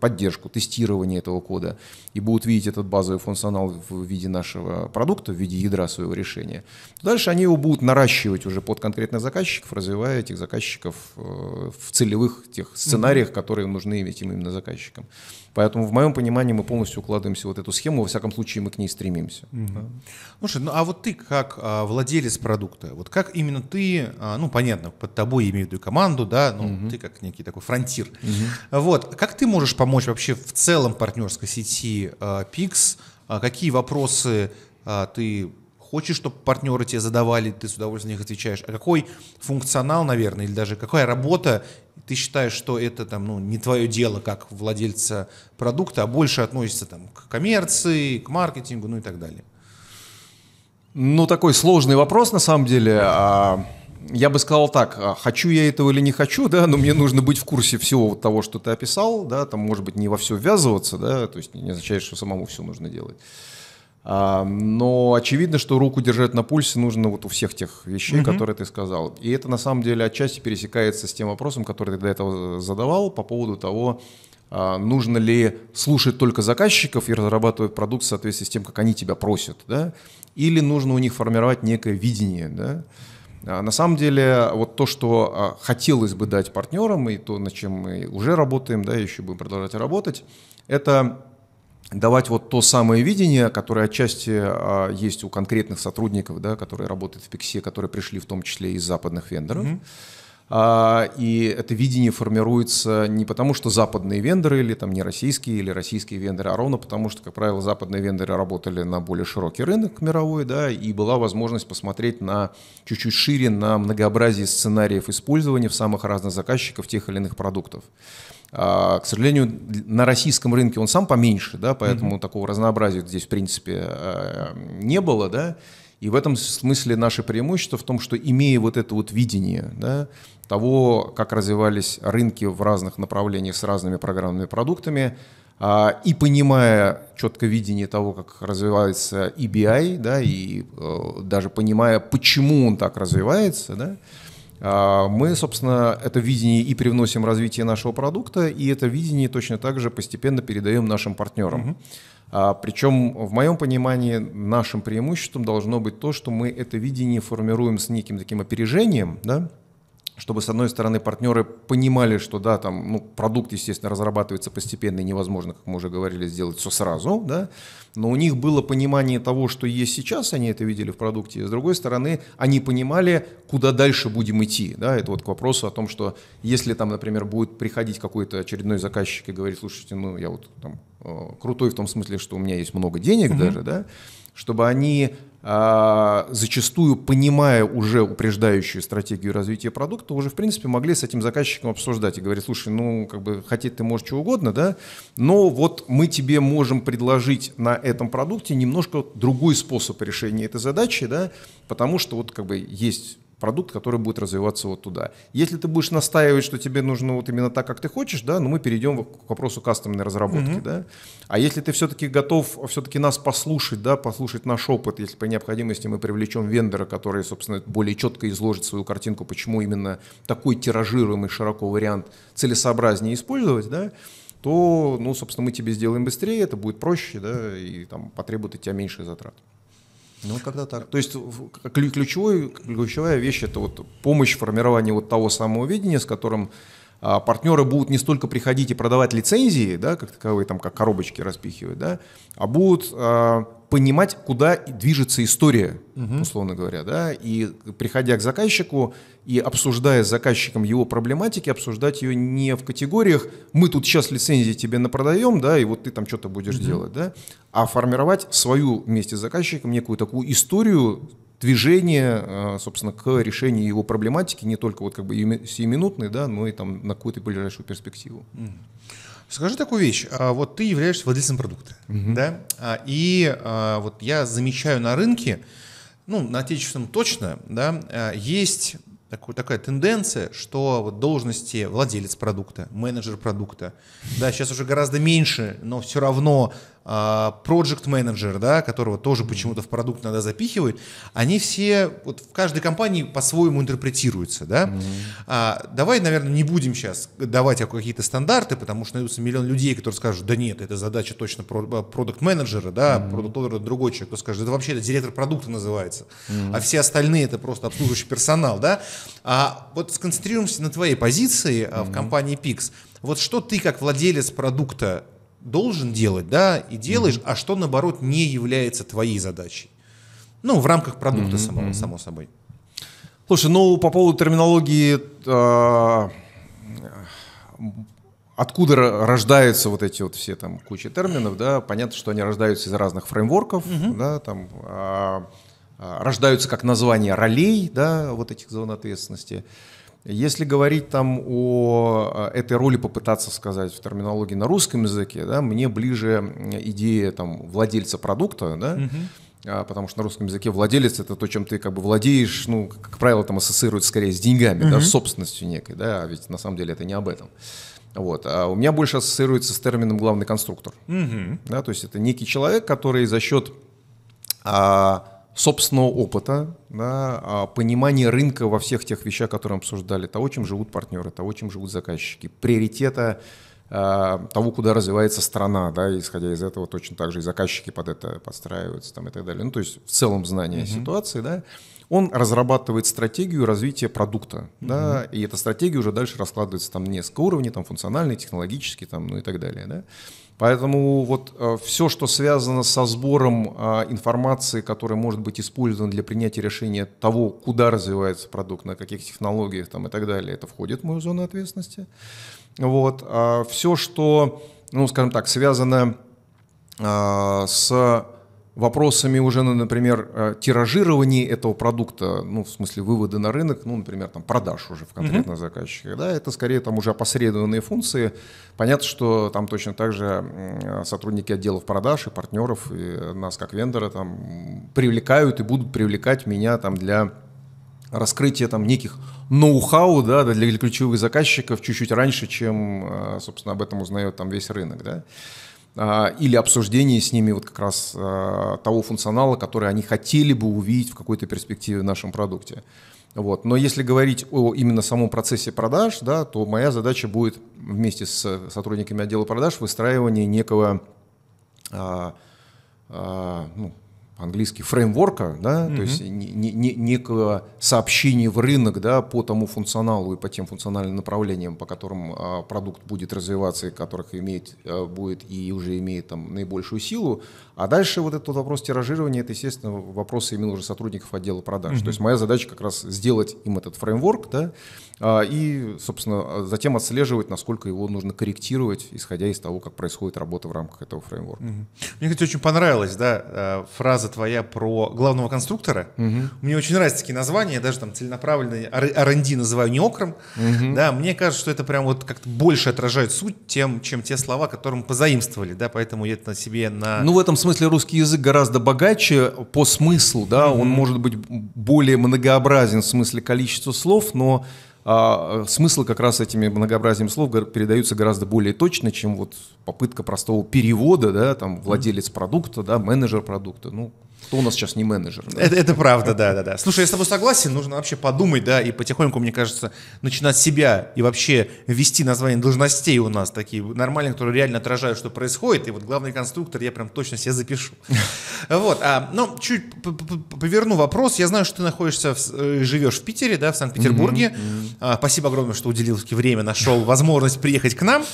Speaker 2: поддержку, тестирование этого кода, и будут видеть этот базовый функционал в виде нашего продукта, в виде ядра своего решения, дальше они его будут наращивать уже под конкретных заказчиков, развивая этих заказчиков э, в целевых тех сценариях, mm-hmm. которые нужны этим именно заказчикам. Поэтому, в моем понимании, мы полностью укладываемся в вот эту схему, во всяком случае, мы к ней стремимся. Угу. Да.
Speaker 1: Слушай, ну а вот ты как а, владелец продукта, вот как именно ты, а, ну понятно, под тобой имею в виду команду, да, ну угу. ты как некий такой фронтир. Угу. Вот, как ты можешь помочь вообще в целом партнерской сети а, PIX? А, какие вопросы а, ты хочешь, чтобы партнеры тебе задавали, ты с удовольствием на них отвечаешь, а какой функционал, наверное, или даже какая работа ты считаешь, что это там, ну, не твое дело как владельца продукта, а больше относится там, к коммерции, к маркетингу, ну и так далее? Ну, такой сложный вопрос на самом деле. А, я бы сказал так, а, хочу
Speaker 2: я этого или не хочу, да, но мне нужно быть в курсе всего того, что ты описал, да, там, может быть, не во все ввязываться, да, то есть не означает, что самому все нужно делать. А, но очевидно, что руку держать на пульсе нужно вот у всех тех вещей, угу. которые ты сказал. И это на самом деле отчасти пересекается с тем вопросом, который ты до этого э, задавал по поводу того, а, нужно ли слушать только заказчиков и разрабатывать продукт в соответствии с тем, как они тебя просят, да? или нужно у них формировать некое видение. Да? А, на самом деле, вот то, что хотелось бы дать партнерам, и то, над чем мы уже работаем, да, еще будем продолжать работать, это давать вот то самое видение, которое отчасти а, есть у конкретных сотрудников, да, которые работают в Пиксе, которые пришли в том числе из западных вендоров. Mm-hmm. А, и это видение формируется не потому, что западные вендоры или там не российские или российские вендоры, а ровно потому, что, как правило, западные вендоры работали на более широкий рынок мировой, да, и была возможность посмотреть на чуть-чуть шире на многообразие сценариев использования в самых разных заказчиков тех или иных продуктов. А, к сожалению, на российском рынке он сам поменьше, да, поэтому mm-hmm. такого разнообразия здесь, в принципе, э, не было, да. И в этом смысле наше преимущество в том, что имея вот это вот видение да, того, как развивались рынки в разных направлениях с разными программными продуктами, а, и понимая четкое видение того, как развивается EBI, да, и э, даже понимая, почему он так развивается, да, а, мы, собственно, это видение и привносим в развитие нашего продукта, и это видение точно так же постепенно передаем нашим партнерам. Угу. причем, в моем понимании, нашим преимуществом должно быть то, что мы это видение формируем с неким таким опережением, да, чтобы, с одной стороны, партнеры понимали, что, да, там, ну, продукт, естественно, разрабатывается постепенно, и невозможно, как мы уже говорили, сделать все сразу, да, но у них было понимание того, что есть сейчас, они это видели в продукте, и, с другой стороны, они понимали, куда дальше будем идти, да, это вот к вопросу о том, что если там, например, будет приходить какой-то очередной заказчик и говорить, слушайте, ну, я вот там э, крутой в том смысле, что у меня есть много денег mm-hmm. даже, да, чтобы они а, зачастую понимая уже упреждающую стратегию развития продукта, уже, в принципе, могли с этим заказчиком обсуждать и говорить, слушай, ну, как бы хотеть ты можешь чего угодно, да, но вот мы тебе можем предложить на этом продукте немножко другой способ решения этой задачи, да, потому что вот как бы есть продукт, который будет развиваться вот туда. Если ты будешь настаивать, что тебе нужно вот именно так, как ты хочешь, да, ну мы перейдем к вопросу кастомной разработки, mm-hmm. да. А если ты все-таки готов все-таки нас послушать, да, послушать наш опыт, если по необходимости мы привлечем вендора, который, собственно, более четко изложит свою картинку, почему именно такой тиражируемый широко вариант целесообразнее использовать, да, то, ну, собственно, мы тебе сделаем быстрее, это будет проще, да, и там потребует от тебя меньше затрат. Ну, когда так. То есть ключевой, ключевая вещь – это вот помощь в формировании вот того самого видения, с которым а партнеры будут не столько приходить и продавать лицензии, да, как таковые, там, как коробочки распихивать, да, а будут э, понимать, куда движется история, угу. условно говоря, да, и приходя к заказчику и обсуждая с заказчиком его проблематики, обсуждать ее не в категориях «мы тут сейчас лицензии тебе напродаем, да, и вот ты там что-то будешь угу. делать», да, а формировать свою вместе с заказчиком некую такую историю движение, а, собственно, к решению его проблематики, не только вот как бы
Speaker 1: сиюминутной, да, но и там на какую-то ближайшую перспективу. Скажи такую вещь. А, вот ты являешься владельцем продукта, угу. да? А, и вот я замечаю на рынке, ну, на отечественном точно, да, есть такая тенденция, что вот должности владелец продукта, менеджер продукта, да, сейчас уже гораздо меньше, но все равно а, project менеджер да, которого тоже почему-то в продукт надо запихивают, они все вот в каждой компании по-своему интерпретируются. Да? Mm-hmm. А, давай, наверное, не будем сейчас давать какие-то стандарты, потому что найдутся миллион людей, которые скажут, да нет, это задача точно продукт менеджера да, mm-hmm. другой человек, кто скажет, это вообще это директор продукта называется, mm-hmm. а все остальные это просто обслуживающий персонал. Да? А вот сконцентрируемся на твоей позиции mm-hmm. в компании PIX. Вот что ты как владелец продукта должен делать, да, и делаешь, mm-hmm. а что, наоборот, не является твоей задачей. Ну, в рамках продукта mm-hmm. самого, само собой.
Speaker 2: Слушай, ну, по поводу терминологии, э, откуда рождаются вот эти вот все там куча терминов, да, понятно, что они рождаются из разных фреймворков, mm-hmm. да, там... Э, рождаются как название ролей, да, вот этих зон ответственности. Э, если говорить там о э, этой роли, попытаться сказать в терминологии на русском языке, да, мне ближе идея там, владельца продукта, да, угу. А, потому что на русском языке владелец это то, чем ты как бы владеешь, ну, как правило, там ассоциируется скорее с деньгами, угу. да, с собственностью некой, да, а ведь на самом деле это не об этом. Вот. А у меня больше ассоциируется с термином главный конструктор. Угу. Да, то есть это некий человек, который за счет а, собственного опыта, да, а, понимания рынка во всех тех вещах, которые мы обсуждали, того, чем живут партнеры, того, чем живут заказчики, приоритета того, куда развивается страна, да, исходя из этого точно так же и заказчики под это подстраиваются там, и так далее. Ну, то есть в целом знание mm-hmm. ситуации, да, он разрабатывает стратегию развития продукта, mm-hmm. да, и эта стратегия уже дальше раскладывается там несколько уровней, там функциональный, технологический, там, ну и так далее, да. Поэтому вот э, все, что связано со сбором э, информации, которая может быть использована для принятия решения того, куда развивается продукт, на каких технологиях там, и так далее, это входит в мою зону ответственности. Вот. А все, что, ну, скажем так, связано э, с вопросами уже, ну, например, э, тиражирования этого продукта, ну, в смысле вывода на рынок, ну, например, там, продаж уже в конкретного mm-hmm. заказчика, да, это скорее там уже опосредованные функции. Понятно, что там точно так же э, сотрудники отделов продаж и партнеров, и нас как вендора там привлекают и будут привлекать меня там для раскрытия там неких ноу-хау да, для ключевых заказчиков чуть-чуть раньше, чем, э, собственно, об этом узнает там весь рынок. Да? А, или обсуждение с ними вот как раз а, того функционала, который они хотели бы увидеть в какой-то перспективе в нашем продукте. Вот. Но если говорить о именно самом процессе продаж, да, то моя задача будет вместе с сотрудниками отдела продаж выстраивание некого а, а, ну, по-английски фреймворка, да, mm-hmm. то есть не, не, некого сообщения в рынок да, по тому функционалу и по тем функциональным направлениям, по которым а, продукт будет развиваться и которых имеет, а, э, будет и уже имеет там, наибольшую силу. А дальше вот этот вопрос тиражирования, это, естественно, вопросы именно уже сотрудников отдела продаж. Mm-hmm. То есть моя задача как раз сделать им этот фреймворк, да, а, и, собственно, затем отслеживать, насколько его нужно корректировать, исходя из того, как происходит работа в рамках этого фреймворка. Мне,
Speaker 1: кстати, очень понравилась да, э, фраза твоя про главного конструктора. Угу. Мне очень нравятся такие названия, я даже там целенаправленно R&D называю не окром. Угу. Да, мне кажется, что это прям вот как-то больше отражает суть, тем, чем те слова, которым позаимствовали, да, поэтому я это на себе на... Ну,
Speaker 2: в этом смысле русский язык гораздо богаче по смыслу, да, угу. он может быть более многообразен в смысле количества слов, но а, э, смысл как раз этими многообразием слов передаются гораздо более точно, чем вот попытка простого перевода, да, там владелец продукта, да, менеджер продукта, ну, кто у нас сейчас не менеджер? Да? Это, это правда, да, да, да. Слушай,
Speaker 1: я с тобой согласен, нужно вообще подумать, да, и потихоньку, мне кажется, начинать себя и вообще вести название должностей у нас такие нормальные, которые реально отражают, что происходит. И вот главный конструктор, я прям точно себе запишу. [LAUGHS] Вот, а, ну, чуть поверну вопрос. Я знаю, что ты находишься, э, живешь в Питере, да, в Санкт-Петербурге. А, спасибо огромное, что уделил время, нашел возможность приехать к нам.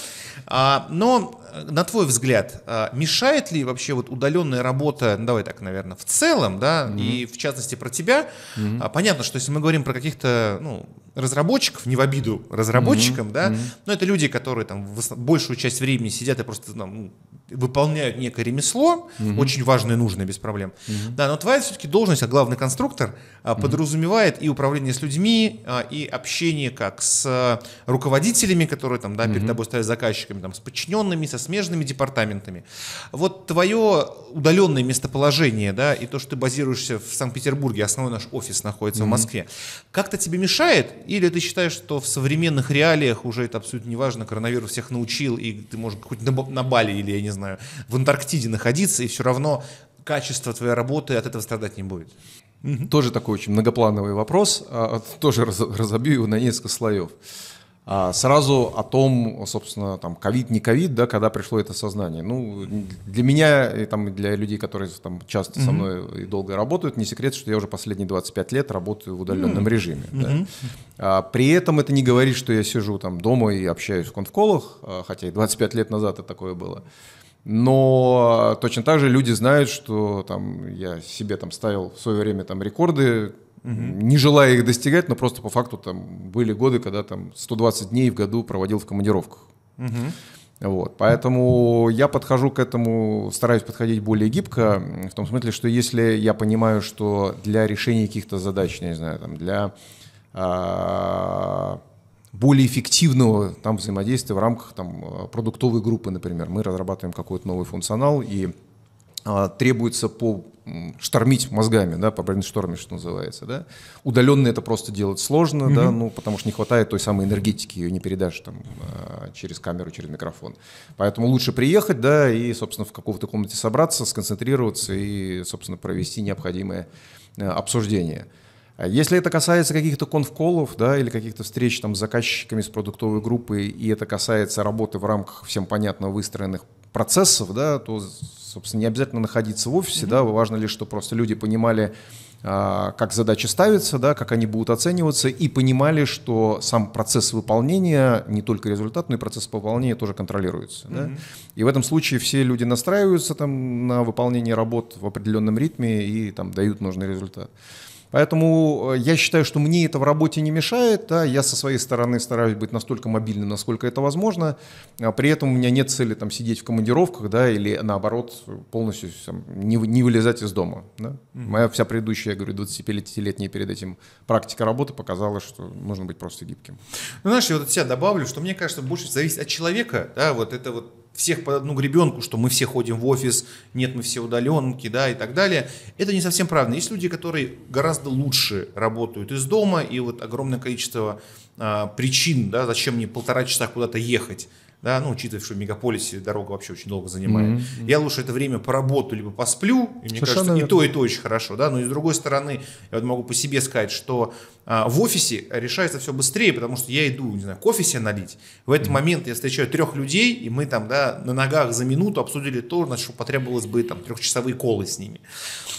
Speaker 1: А, но на твой взгляд, а, мешает ли вообще вот удаленная работа, ну, давай так, наверное, в целом, да, mm-hmm. и в частности про тебя, mm-hmm. понятно, что если мы говорим про каких-то, ну, разработчиков, не в обиду разработчикам, mm-hmm. да, mm-hmm. но это люди, которые там в, большую часть времени сидят и просто там, ну, выполняют некое ремесло, mm-hmm. очень важное и нужное, без проблем. Mm-hmm. Да, но твоя все-таки должность, а главный конструктор, mm-hmm. подразумевает и управление с людьми, а, и общение как с а, руководителями, которые там, да, mm-hmm. тобой стоят заказчиками, там, с подчиненными, со смежными департаментами. Вот твое удаленное местоположение, да, и то, что ты базируешься в Санкт-Петербурге, основной наш офис находится mm-hmm. в Москве, как-то тебе мешает или ты считаешь, что в современных реалиях уже это абсолютно не важно, коронавирус всех научил, и ты можешь хоть на, на Бали или, я не знаю, в Антарктиде находиться, и все равно качество твоей работы от этого страдать не будет? Тоже такой очень многоплановый вопрос, а, а, тоже разобью его на несколько слоев.
Speaker 2: А, сразу о том, собственно, там, ковид, не ковид, да, когда пришло это сознание. Ну, для меня и там, для людей, которые там часто mm-hmm. со мной и долго работают, не секрет, что я уже последние 25 лет работаю в удаленном mm-hmm. режиме. Да. Mm-hmm. А, при этом это не говорит, что я сижу там дома и общаюсь в конфколах, а, хотя и 25 лет назад это такое было. Но точно так же люди знают, что там я себе там ставил в свое время там рекорды угу. не желая их достигать, но просто по факту там были годы, когда там 120 дней в году проводил в командировках. Угу. Вот, поэтому я подхожу к этому, стараюсь подходить более гибко, в том смысле, что если я понимаю, что для решения каких-то задач, не знаю, там, для а, более эффективного там, взаимодействия в рамках там, продуктовой группы, например, мы разрабатываем какой-то новый функционал, и а, требуется по штормить мозгами, да, по брейншторме, что называется, да. Удаленно это просто делать сложно, mm-hmm. да, ну, потому что не хватает той самой энергетики, ее не передашь там а, через камеру, через микрофон. Поэтому лучше приехать, да, и, собственно, в какой-то комнате собраться, сконцентрироваться и, собственно, провести необходимое э, обсуждение. А если это касается каких-то конфколов, да, или каких-то встреч там с заказчиками, с продуктовой группой, и это касается работы в рамках всем понятно выстроенных процессов, да, то собственно, не обязательно находиться в офисе, mm-hmm. да, важно лишь, что просто люди понимали, а, как задачи ставятся, да, как они будут оцениваться, и понимали, что сам процесс выполнения, не только результат, но и процесс выполнения тоже контролируется. Mm-hmm. Да? И в этом случае все люди настраиваются там, на выполнение работ в определенном ритме и там, дают нужный результат. Поэтому э, я считаю, что мне это в работе не мешает. Да? Я со своей стороны стараюсь быть настолько мобильным, насколько это возможно. А при этом у меня нет цели там, сидеть в командировках да, или, наоборот, полностью там, не, не вылезать из дома. Да? Mm-hmm. Моя вся предыдущая, я говорю, 25-летняя перед этим практика работы показала, что нужно быть просто гибким. Ну,
Speaker 1: знаешь, я вот от себя добавлю, что мне кажется, больше зависит от человека. Да? Вот это вот всех под одну гребенку, что мы все ходим в офис, нет, мы все удаленки, да, и так далее. Это не совсем правда. Есть люди, которые гораздо лучше работают из дома, и вот огромное количество а, причин, да, зачем мне полтора часа куда-то ехать, да, ну, учитывая, что в мегаполисе дорога вообще очень долго занимает. Mm-hmm. Я лучше это время поработаю, либо посплю, и мне Совершенно кажется, верно. и то, и то очень хорошо, да, но и с другой стороны, я вот могу по себе сказать, что а, в офисе решается все быстрее, потому что я иду, не знаю, кофе себе налить, в этот mm-hmm. момент я встречаю трех людей, и мы там, да, на ногах за минуту обсудили то, на что потребовалось бы там трехчасовые колы с ними.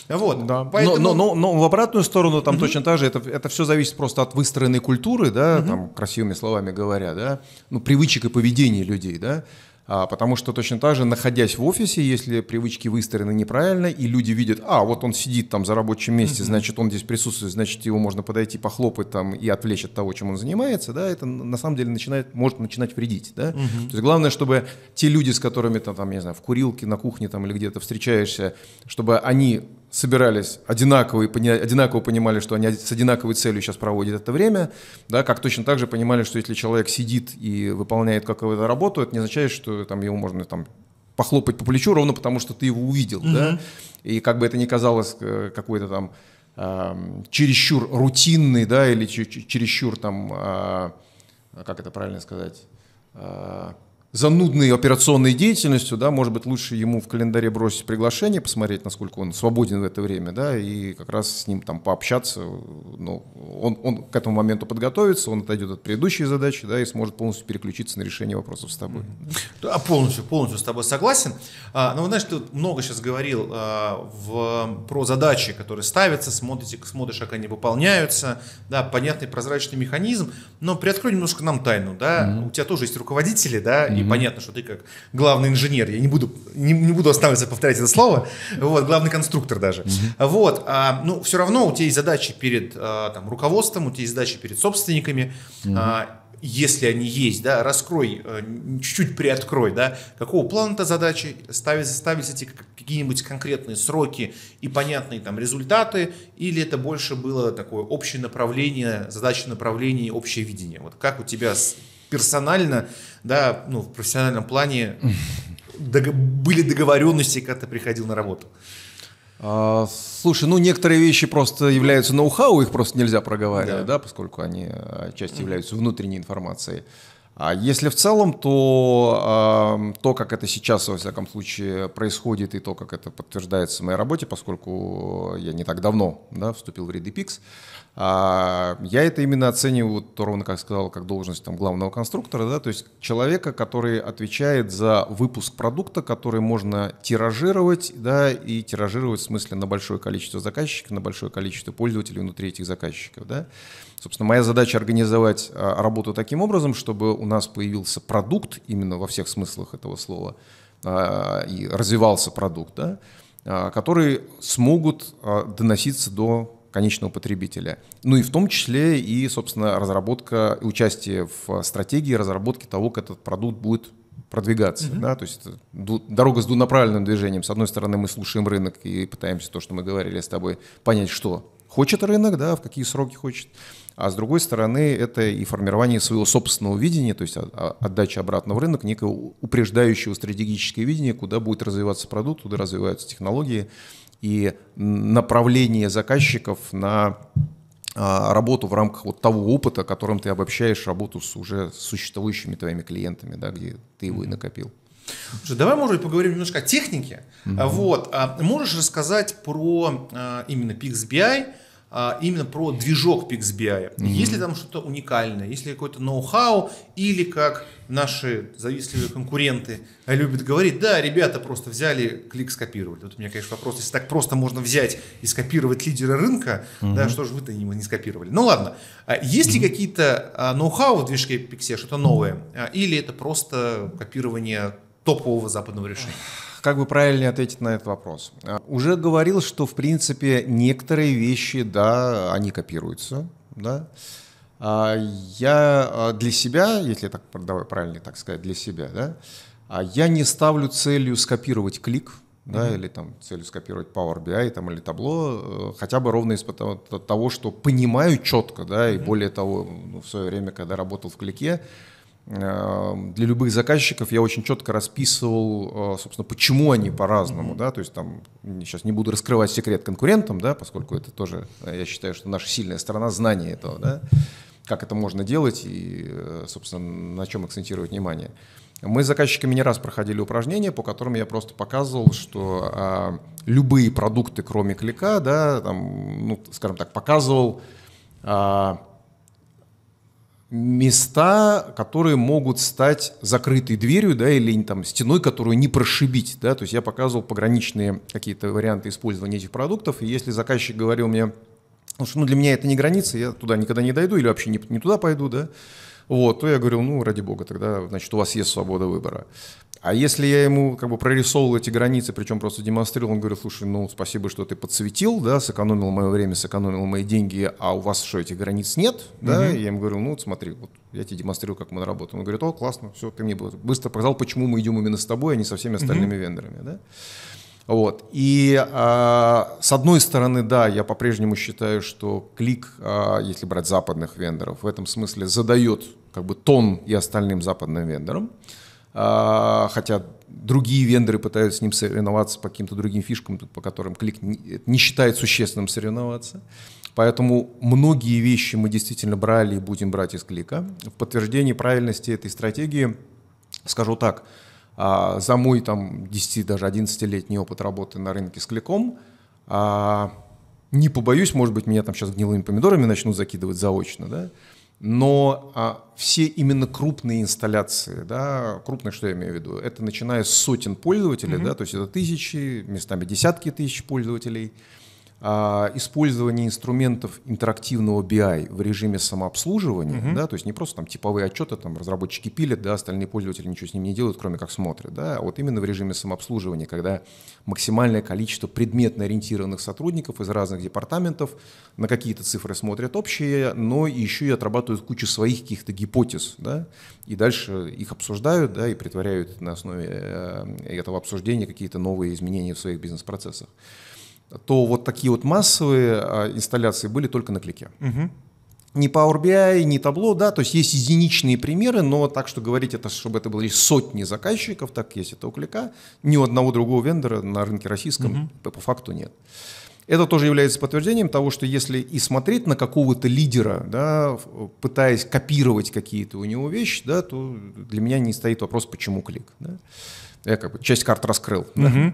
Speaker 1: Вот, да. Поэтому... но, но, но, но
Speaker 2: в обратную сторону там mm-hmm. точно так же, это, это все зависит просто от выстроенной культуры, да, mm-hmm. там красивыми словами говоря, да, ну, привычек и поведения людей, да, а, потому что точно так же, находясь в офисе, если привычки выстроены неправильно, и люди видят, а, вот он сидит там за рабочим месте, значит, он здесь присутствует, значит, его можно подойти, похлопать там и отвлечь от того, чем он занимается, да, это на самом деле начинает, может начинать вредить, да. Угу. То есть главное, чтобы те люди, с которыми там, там, я не знаю, в курилке, на кухне там или где-то встречаешься, чтобы они собирались одинаково, и одинаково понимали, что они с одинаковой целью сейчас проводят это время, да, как точно так же понимали, что если человек сидит и выполняет какую-то работу, это не означает, что там его можно там похлопать по плечу ровно потому, что ты его увидел, угу. да, и как бы это ни казалось э, какой-то там э, чересчур рутинный, да, или чересчур там, э, как это правильно сказать, э, занудной операционной деятельностью, да, может быть, лучше ему в календаре бросить приглашение, посмотреть, насколько он свободен в это время, да, и как раз с ним там пообщаться, но ну, он, он к этому моменту подготовится, он отойдет от предыдущей задачи, да, и сможет полностью переключиться на решение вопросов с тобой.
Speaker 1: Да, а полностью, полностью с тобой согласен. А, ну, знаешь, ты много сейчас говорил а, в, про задачи, которые ставятся, смотрите, смотришь, как они выполняются, да, понятный прозрачный механизм, но приоткрой немножко нам тайну, да, mm-hmm. у тебя тоже есть руководители, да, Mm-hmm. Понятно, что ты как главный инженер, я не буду, не, не буду останавливаться повторять это слово, вот, главный конструктор даже. Mm-hmm. Вот, а, ну, все равно у тебя есть задачи перед а, там, руководством, у тебя есть задачи перед собственниками, mm-hmm. а, если они есть, да, раскрой, э, чуть-чуть приоткрой, да, какого плана-то задачи, ставить, ставить эти какие-нибудь конкретные сроки и понятные там результаты, или это больше было такое общее направление, задача направления, общее видение? Вот как у тебя с персонально, да, ну, в профессиональном плане дог- были договоренности, когда ты приходил на работу? А, слушай, ну некоторые вещи просто
Speaker 2: являются ноу-хау, их просто нельзя проговаривать, да, да поскольку они а, часть являются внутренней информацией. А если в целом, то э, то, как это сейчас, во всяком случае, происходит, и то, как это подтверждается в моей работе, поскольку я не так давно да, вступил в ряды Pix, а я это именно оцениваю, вот, ровно как сказал, как должность там, главного конструктора, да, то есть человека, который отвечает за выпуск продукта, который можно тиражировать, да, и тиражировать в смысле на большое количество заказчиков, на большое количество пользователей внутри этих заказчиков, да. Собственно, моя задача организовать а, работу таким образом, чтобы у нас появился продукт именно во всех смыслах этого слова, а, и развивался продукт, да, а, который смогут доноситься до конечного потребителя. Ну и в том числе и, собственно, разработка, участие в стратегии разработки того, как этот продукт будет продвигаться. Mm-hmm. Да? То есть дорога с двунаправленным движением. С одной стороны, мы слушаем рынок и пытаемся то, что мы говорили с тобой, понять, что хочет рынок, да, в какие сроки хочет. А с другой стороны, это и формирование своего собственного видения, то есть отдача обратно в рынок, некого упреждающего стратегическое видение, куда будет развиваться продукт, куда развиваются технологии, и направление заказчиков на а, работу в рамках вот того опыта, которым ты обобщаешь работу с уже существующими твоими клиентами, да, где ты его и накопил.
Speaker 1: Слушай, давай, может быть, поговорим немножко о технике. Угу. Вот, а можешь рассказать про а, именно PixBI, а, именно про движок PixBI. Mm-hmm. Есть ли там что-то уникальное, есть ли какой-то ноу-хау, или как наши завистливые конкуренты любят говорить, да, ребята просто взяли, клик скопировали. Вот у меня, конечно, вопрос, если так просто можно взять и скопировать лидера рынка, mm-hmm. да, что же вы-то его не скопировали? Ну ладно, а есть mm-hmm. ли какие-то а, ноу-хау в движке Pixie, что-то новое, или это просто копирование топового западного решения?
Speaker 2: Как бы правильнее ответить на этот вопрос? А, уже говорил, что, в принципе, некоторые вещи, да, они копируются, да. А, я а, для себя, если так давай правильно так сказать, для себя, да, я не ставлю целью скопировать клик, да, mm-hmm. или там целью скопировать Power BI там, или табло, э, хотя бы ровно из того, что понимаю четко, да, и mm-hmm. более того, ну, в свое время, когда работал в клике, Эм, для любых заказчиков я очень четко расписывал, э, собственно, почему они по-разному, да, то есть там, сейчас не буду раскрывать секрет конкурентам, да, поскольку это тоже, э, я считаю, что наша сильная сторона знание этого, да, как это можно делать и, э, собственно, на чем акцентировать внимание. Мы с заказчиками не раз проходили упражнения, по которым я просто показывал, что а, любые продукты, кроме клика, да, там, ну, скажем так, показывал а, места, которые могут стать закрытой дверью, да, или там стеной, которую не прошибить, да, то есть я показывал пограничные какие-то варианты использования этих продуктов, и если заказчик говорил мне, ну, что ну, для меня это не граница, я туда никогда не дойду или вообще не, не туда пойду, да, вот, то я говорил, ну, ради бога, тогда, значит, у вас есть свобода выбора. А если я ему как бы прорисовывал эти границы, причем просто демонстрировал, он говорит, слушай, ну спасибо, что ты подсветил, да, сэкономил мое время, сэкономил мои деньги, а у вас что, этих границ нет, да? Угу. Uh И я ему говорю, ну вот смотри, вот я тебе демонстрирую, как мы наработаем. Он говорит, о, классно, все, ты мне быстро показал, почему мы идем именно с тобой, а не со всеми остальными угу. Uh вендорами, да? Вот. И э, с одной стороны, да, я по-прежнему считаю, что клик, э, если брать западных вендоров, в этом смысле задает как бы тон и остальным западным вендорам. Э, а, хотя другие вендоры пытаются с ним соревноваться по каким-то другим фишкам, по которым клик не считает существенным соревноваться. Поэтому многие вещи мы действительно брали и будем брать из клика. В подтверждении правильности этой стратегии скажу так, а, за мой там 10, даже 11-летний опыт работы на рынке с кликом, а, не побоюсь, может быть, меня там сейчас гнилыми помидорами начнут закидывать заочно, да, но а, все именно крупные инсталляции, да, крупных, что я имею в виду, это начиная с сотен пользователей, mm-hmm. да, то есть это тысячи, местами десятки тысяч пользователей – а, использование инструментов интерактивного BI в режиме самообслуживания, Uh -huh. да, то есть не просто там типовые отчеты, там разработчики пилят, да, остальные пользователи ничего с ними не делают, кроме как смотрят, да, а вот именно в режиме самообслуживания, когда максимальное количество предметно ориентированных сотрудников из разных департаментов на какие-то цифры смотрят общие, но еще и отрабатывают кучу своих каких-то гипотез, да, и дальше их обсуждают, да, и притворяют на основе э, этого обсуждения какие-то новые изменения в своих бизнес-процессах то вот такие вот массовые а, инсталляции были только на клике. Угу. Не Power BI, не табло, да, то есть есть единичные примеры, но так что говорить это, чтобы это были сотни заказчиков, так есть это у клика, ни у одного другого вендора на рынке российском угу. по факту нет. Это тоже является подтверждением того, что если и смотреть на какого-то лидера, да, пытаясь копировать какие-то у него вещи, да, то для меня не стоит вопрос, почему клик. Да. Я как бы часть карт раскрыл. Угу. Да.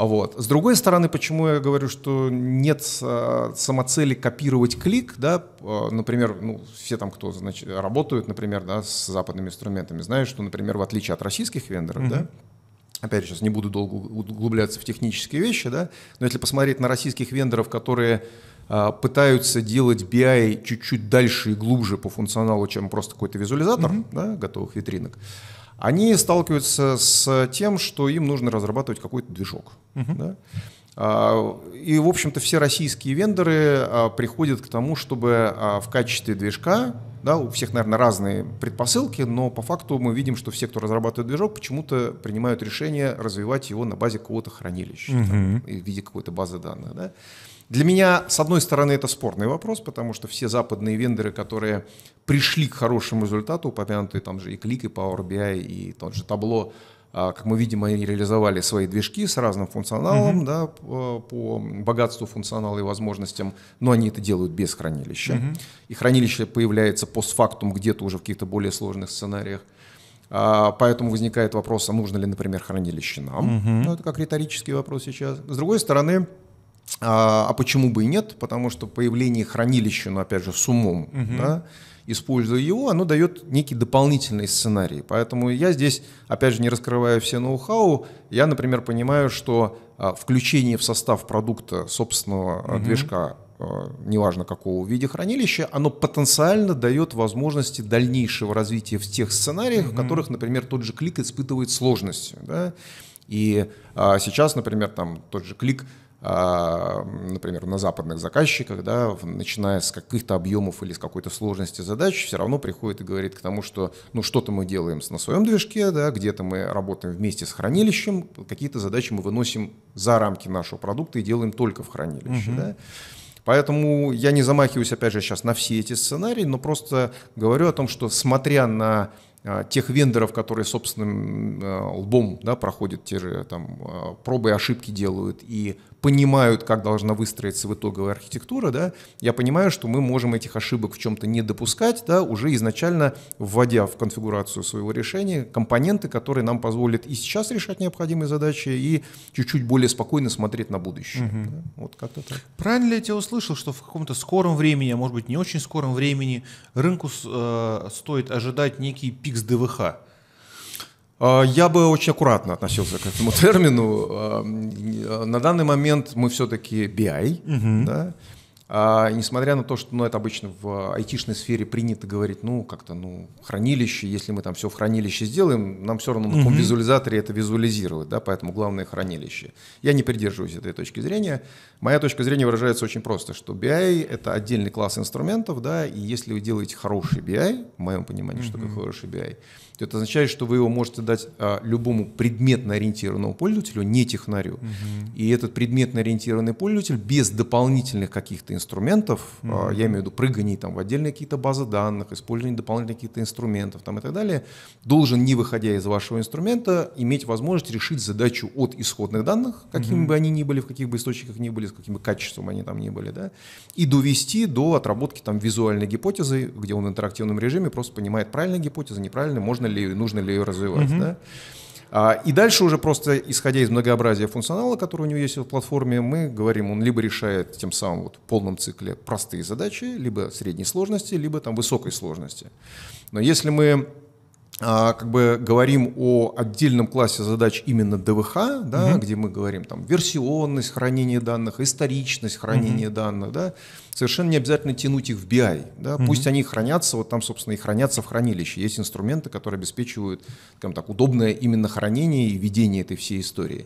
Speaker 2: Вот. С другой стороны, почему я говорю, что нет э, самоцели копировать клик, да, э, например, ну, все там, кто значит, работают, например, да, с западными инструментами, знают, что, например, в отличие от российских вендоров, mm-hmm. да, опять же, сейчас не буду долго углубляться в технические вещи, да, но если посмотреть на российских вендоров, которые э, пытаются делать BI чуть-чуть дальше и глубже по функционалу, чем просто какой-то визуализатор mm-hmm. да, готовых витринок, они сталкиваются с тем, что им нужно разрабатывать какой-то движок. Uh-huh. Да? А, и, в общем-то, все российские вендоры а, приходят к тому, чтобы а, в качестве движка, да, у всех, наверное, разные предпосылки, но по факту мы видим, что все, кто разрабатывает движок, почему-то принимают решение развивать его на базе какого-то хранилища, угу. там, в виде какой-то базы данных. Да. Для меня, с одной стороны, это спорный вопрос, потому что все западные вендоры, которые пришли к хорошему результату, упомянутые там же и Клик, и Power BI, и тот же Табло, а, как мы видим, они реализовали свои движки с разным функционалом, uh-huh. да, по, а, по богатству функционала и возможностям, но они это делают без хранилища. Uh-huh. И хранилище появляется постфактум где-то уже в каких-то более сложных сценариях. А, поэтому возникает вопрос, а нужно ли, например, хранилище нам? Uh-huh. Ну, это как риторический вопрос сейчас. С другой стороны, а, а почему бы и нет? Потому что появление хранилища, но ну, опять же с умом, uh-huh. да, используя его, оно дает некий дополнительный сценарий. Поэтому я здесь, опять же, не раскрывая все ноу-хау, я, например, понимаю, что а, включение в состав продукта собственного угу. движка а, неважно какого в виде хранилища, оно потенциально дает возможности дальнейшего развития в тех сценариях, mm в которых, например, тот же клик испытывает сложности. Да? И а, сейчас, например, там тот же клик а, например, на западных заказчиках, да, начиная с каких-то объемов или с какой-то сложности задач, все равно приходит и говорит к тому, что ну что-то мы делаем на своем движке, да, где-то мы работаем вместе с хранилищем, какие-то задачи мы выносим за рамки нашего продукта и делаем только в хранилище. Угу. Да. Поэтому я не замахиваюсь, опять же, сейчас на все эти сценарии, но просто говорю о том, что смотря на Э, тех вендоров, которые собственным э, лбом да, проходят те же там, э, пробы и ошибки делают и понимают, как должна выстроиться в итоговая архитектура, да, я понимаю, что мы можем этих ошибок в чем-то не допускать, да, уже изначально вводя в конфигурацию своего решения компоненты, которые нам позволят и сейчас решать необходимые задачи, и чуть-чуть более спокойно смотреть на будущее. Угу. Да, вот как-то так.
Speaker 1: Правильно ли я тебя услышал, что в каком-то скором времени, а может быть не очень скором времени, рынку э, стоит ожидать некий пик с ДВХ.
Speaker 2: А, я бы очень аккуратно относился к этому [LAUGHS] термину. А, а, на данный момент мы все-таки BI, угу. да, а, несмотря на то, что ну, это обычно в айтишной сфере принято говорить, ну, как-то, ну, хранилище, если мы там все в хранилище сделаем, нам все равно на каком визуализаторе это визуализировать, да, поэтому главное хранилище. Я не придерживаюсь этой точки зрения. Моя точка зрения выражается очень просто, что BI — это отдельный класс инструментов, да, и если вы делаете хороший BI, в моем понимании, что такое хороший BI — это означает, что вы его можете дать а, любому предметно ориентированному пользователю, не технарю. Угу. И этот предметно ориентированный пользователь без дополнительных каких-то инструментов, угу. а, я имею в виду прыганий там, в отдельные какие-то базы данных, использование дополнительных каких-то инструментов там, и так далее, должен, не выходя из вашего инструмента, иметь возможность решить задачу от исходных данных, какими угу. бы они ни были, в каких бы источниках ни были, с каким бы качеством они там ни были, да, и довести до отработки там визуальной гипотезы, где он в интерактивном режиме просто понимает правильная гипотеза, неправильная, можно ли, нужно ли ее развивать. Mm-hmm. Да? А, и дальше уже просто исходя из многообразия функционала, который у него есть в платформе, мы говорим, он либо решает тем самым вот в полном цикле простые задачи, либо средней сложности, либо там высокой сложности. Но если мы а, как бы говорим о отдельном классе задач именно ДВХ, да, угу. где мы говорим там версионность хранения данных, историчность хранения угу. данных, да, совершенно не обязательно тянуть их в BI, да, угу. пусть они хранятся, вот там, собственно, и хранятся в хранилище. Есть инструменты, которые обеспечивают, скажем так, удобное именно хранение и ведение этой всей истории.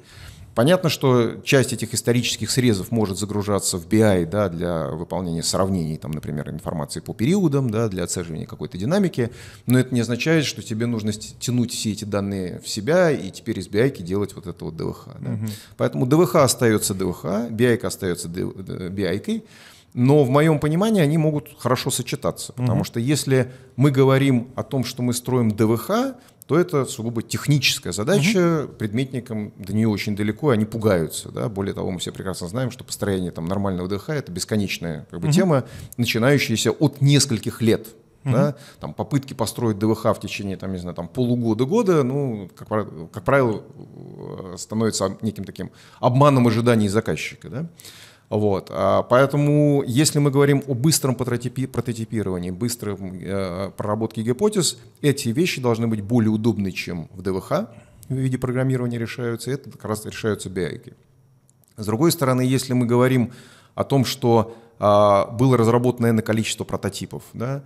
Speaker 2: Понятно, что часть этих исторических срезов может загружаться в BI да, для выполнения сравнений, там, например, информации по периодам, да, для отслеживания какой-то динамики, но это не означает, что тебе нужно тянуть все эти данные в себя и теперь из BI делать вот это вот ДВХ. Да. Угу. Поэтому ДВХ остается ДВХ, BI остается э, BI, но в моем понимании они могут хорошо сочетаться, потому угу. что если мы говорим о том, что мы строим ДВХ, то это сугубо техническая задача, угу. предметникам до нее очень далеко, и они пугаются. Да? Более того, мы все прекрасно знаем, что построение там, нормального ДХ – это бесконечная как бы, угу. тема, начинающаяся от нескольких лет. Угу. Да? Там попытки построить ДВХ в течение там, не знаю, там, полугода, года, ну, как, как правило, э, становится неким таким обманом ожиданий заказчика. Да? Вот. А, поэтому, если мы говорим о быстром прототипировании, быстрой э, проработке гипотез, эти вещи должны быть более удобны, чем в ДВХ в виде программирования решаются, и это как раз решаются биайки. С другой стороны, если мы говорим о том, что а, было разработано, наверное, количество прототипов, да,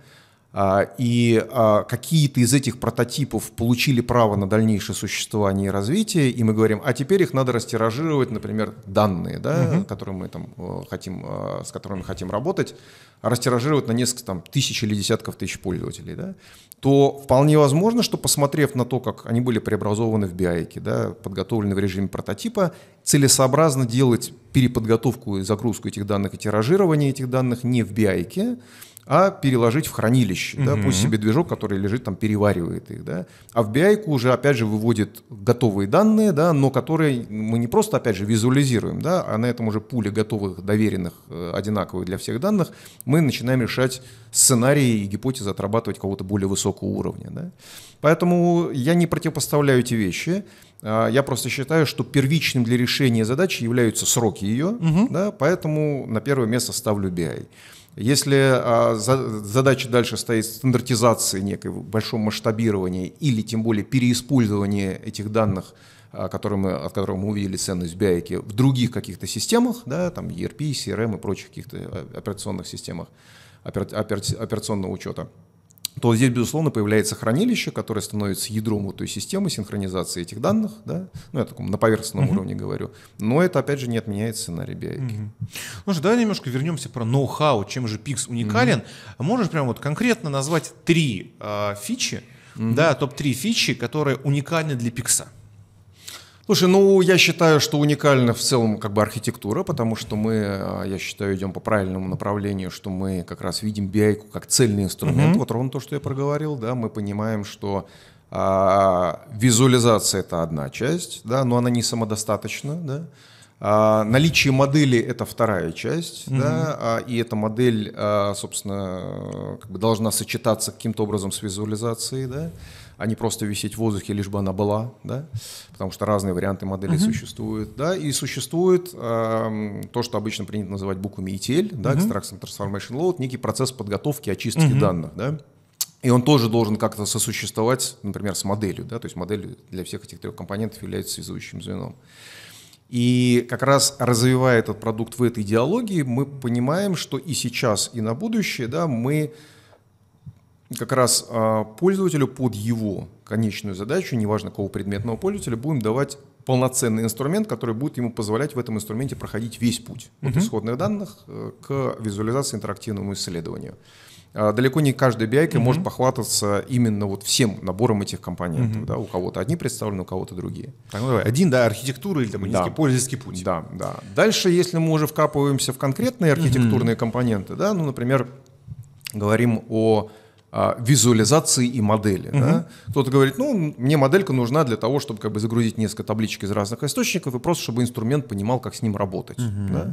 Speaker 2: а, и а, какие-то из этих прототипов получили право на дальнейшее существование и развитие, и мы говорим, а теперь их надо растиражировать, например, данные, да, угу. которые мы там э, хотим, э, с которыми хотим работать, растиражировать на несколько там, тысяч или десятков тысяч пользователей, да, то вполне возможно, что посмотрев на то, как они были преобразованы в биайки, да, подготовлены в режиме прототипа, целесообразно делать переподготовку и загрузку этих данных и тиражирование этих данных не в биайке, а переложить в хранилище. Угу. Да, пусть себе движок, который лежит там, переваривает их. Да. А в BI уже, опять же, выводит готовые данные, да, но которые мы не просто, опять же, визуализируем, да, а на этом уже пуле готовых, доверенных, э, одинаковых для всех данных, мы начинаем решать сценарии и гипотезы отрабатывать кого то более высокого уровня. Да. Поэтому я не противопоставляю эти вещи. А, я просто считаю, что первичным для решения задачи являются сроки ее, угу. да, поэтому на первое место ставлю BI. Если а, задача дальше стоит стандартизации некой, большого масштабирования или тем более переиспользования этих данных, а, которые мы, от которых мы увидели ценность биайки в других каких-то системах, да, там ERP, CRM и прочих каких-то а, операционных системах опера, опера, операционного учета – то здесь, безусловно, появляется хранилище, которое становится ядром вот той системы синхронизации этих данных, да, ну, я таком на поверхностном uh-huh. уровне говорю,
Speaker 1: но это, опять же, не отменяет сценарий BI. Uh-huh. Слушай, давай немножко вернемся про ноу-хау, чем же PIX уникален. Uh-huh. Можешь прямо вот конкретно назвать три э, фичи, uh-huh. да, топ-3 фичи, которые уникальны для PIX? Слушай, ну я считаю, что
Speaker 2: уникальна в целом как бы архитектура, потому что мы, э, я считаю, идем по правильному направлению, что мы как раз видим биайку как цельный инструмент. mm Вот ровно то, что я проговорил, да, мы понимаем, что а, визуализация это одна часть, да, но она не самодостаточна, да. А, наличие модели это вторая часть, mm-hmm. да, а, и эта модель, а, собственно, э, как бы должна сочетаться каким-то образом с визуализацией, да а не просто висеть в воздухе, лишь бы она была, да, потому что разные варианты моделей uh-huh. существуют, да, и существует э, то, что обычно принято называть буквами ETL, да, uh-huh. Extraction Transformation Load, некий процесс подготовки, очистки uh-huh. данных, да, и он тоже должен как-то сосуществовать, например, с моделью, да, то есть модель для всех этих трех компонентов является связующим звеном. И как раз развивая этот продукт в этой идеологии, мы понимаем, что и сейчас, и на будущее, да, мы как раз а, пользователю под его конечную задачу, неважно какого предметного пользователя, будем давать полноценный инструмент, который будет ему позволять в этом инструменте проходить весь путь от mm исходных данных э, к визуализации интерактивному исследованию. А, далеко не каждый BI mm может похвататься именно вот всем набором этих компонентов. mm Да? У кого-то одни представлены, у кого-то другие. Так, ну, давай. Один, да, архитектура или там, да. пользовательский путь. Да, да. Дальше, если мы уже вкапываемся в конкретные архитектурные mm компоненты, да, ну, например, говорим о а, визуализации и модели. Угу. Да? Кто-то говорит, ну, мне моделька нужна для того, чтобы как бы загрузить несколько табличек из разных источников и просто, чтобы инструмент понимал, как с ним работать. Угу. Да?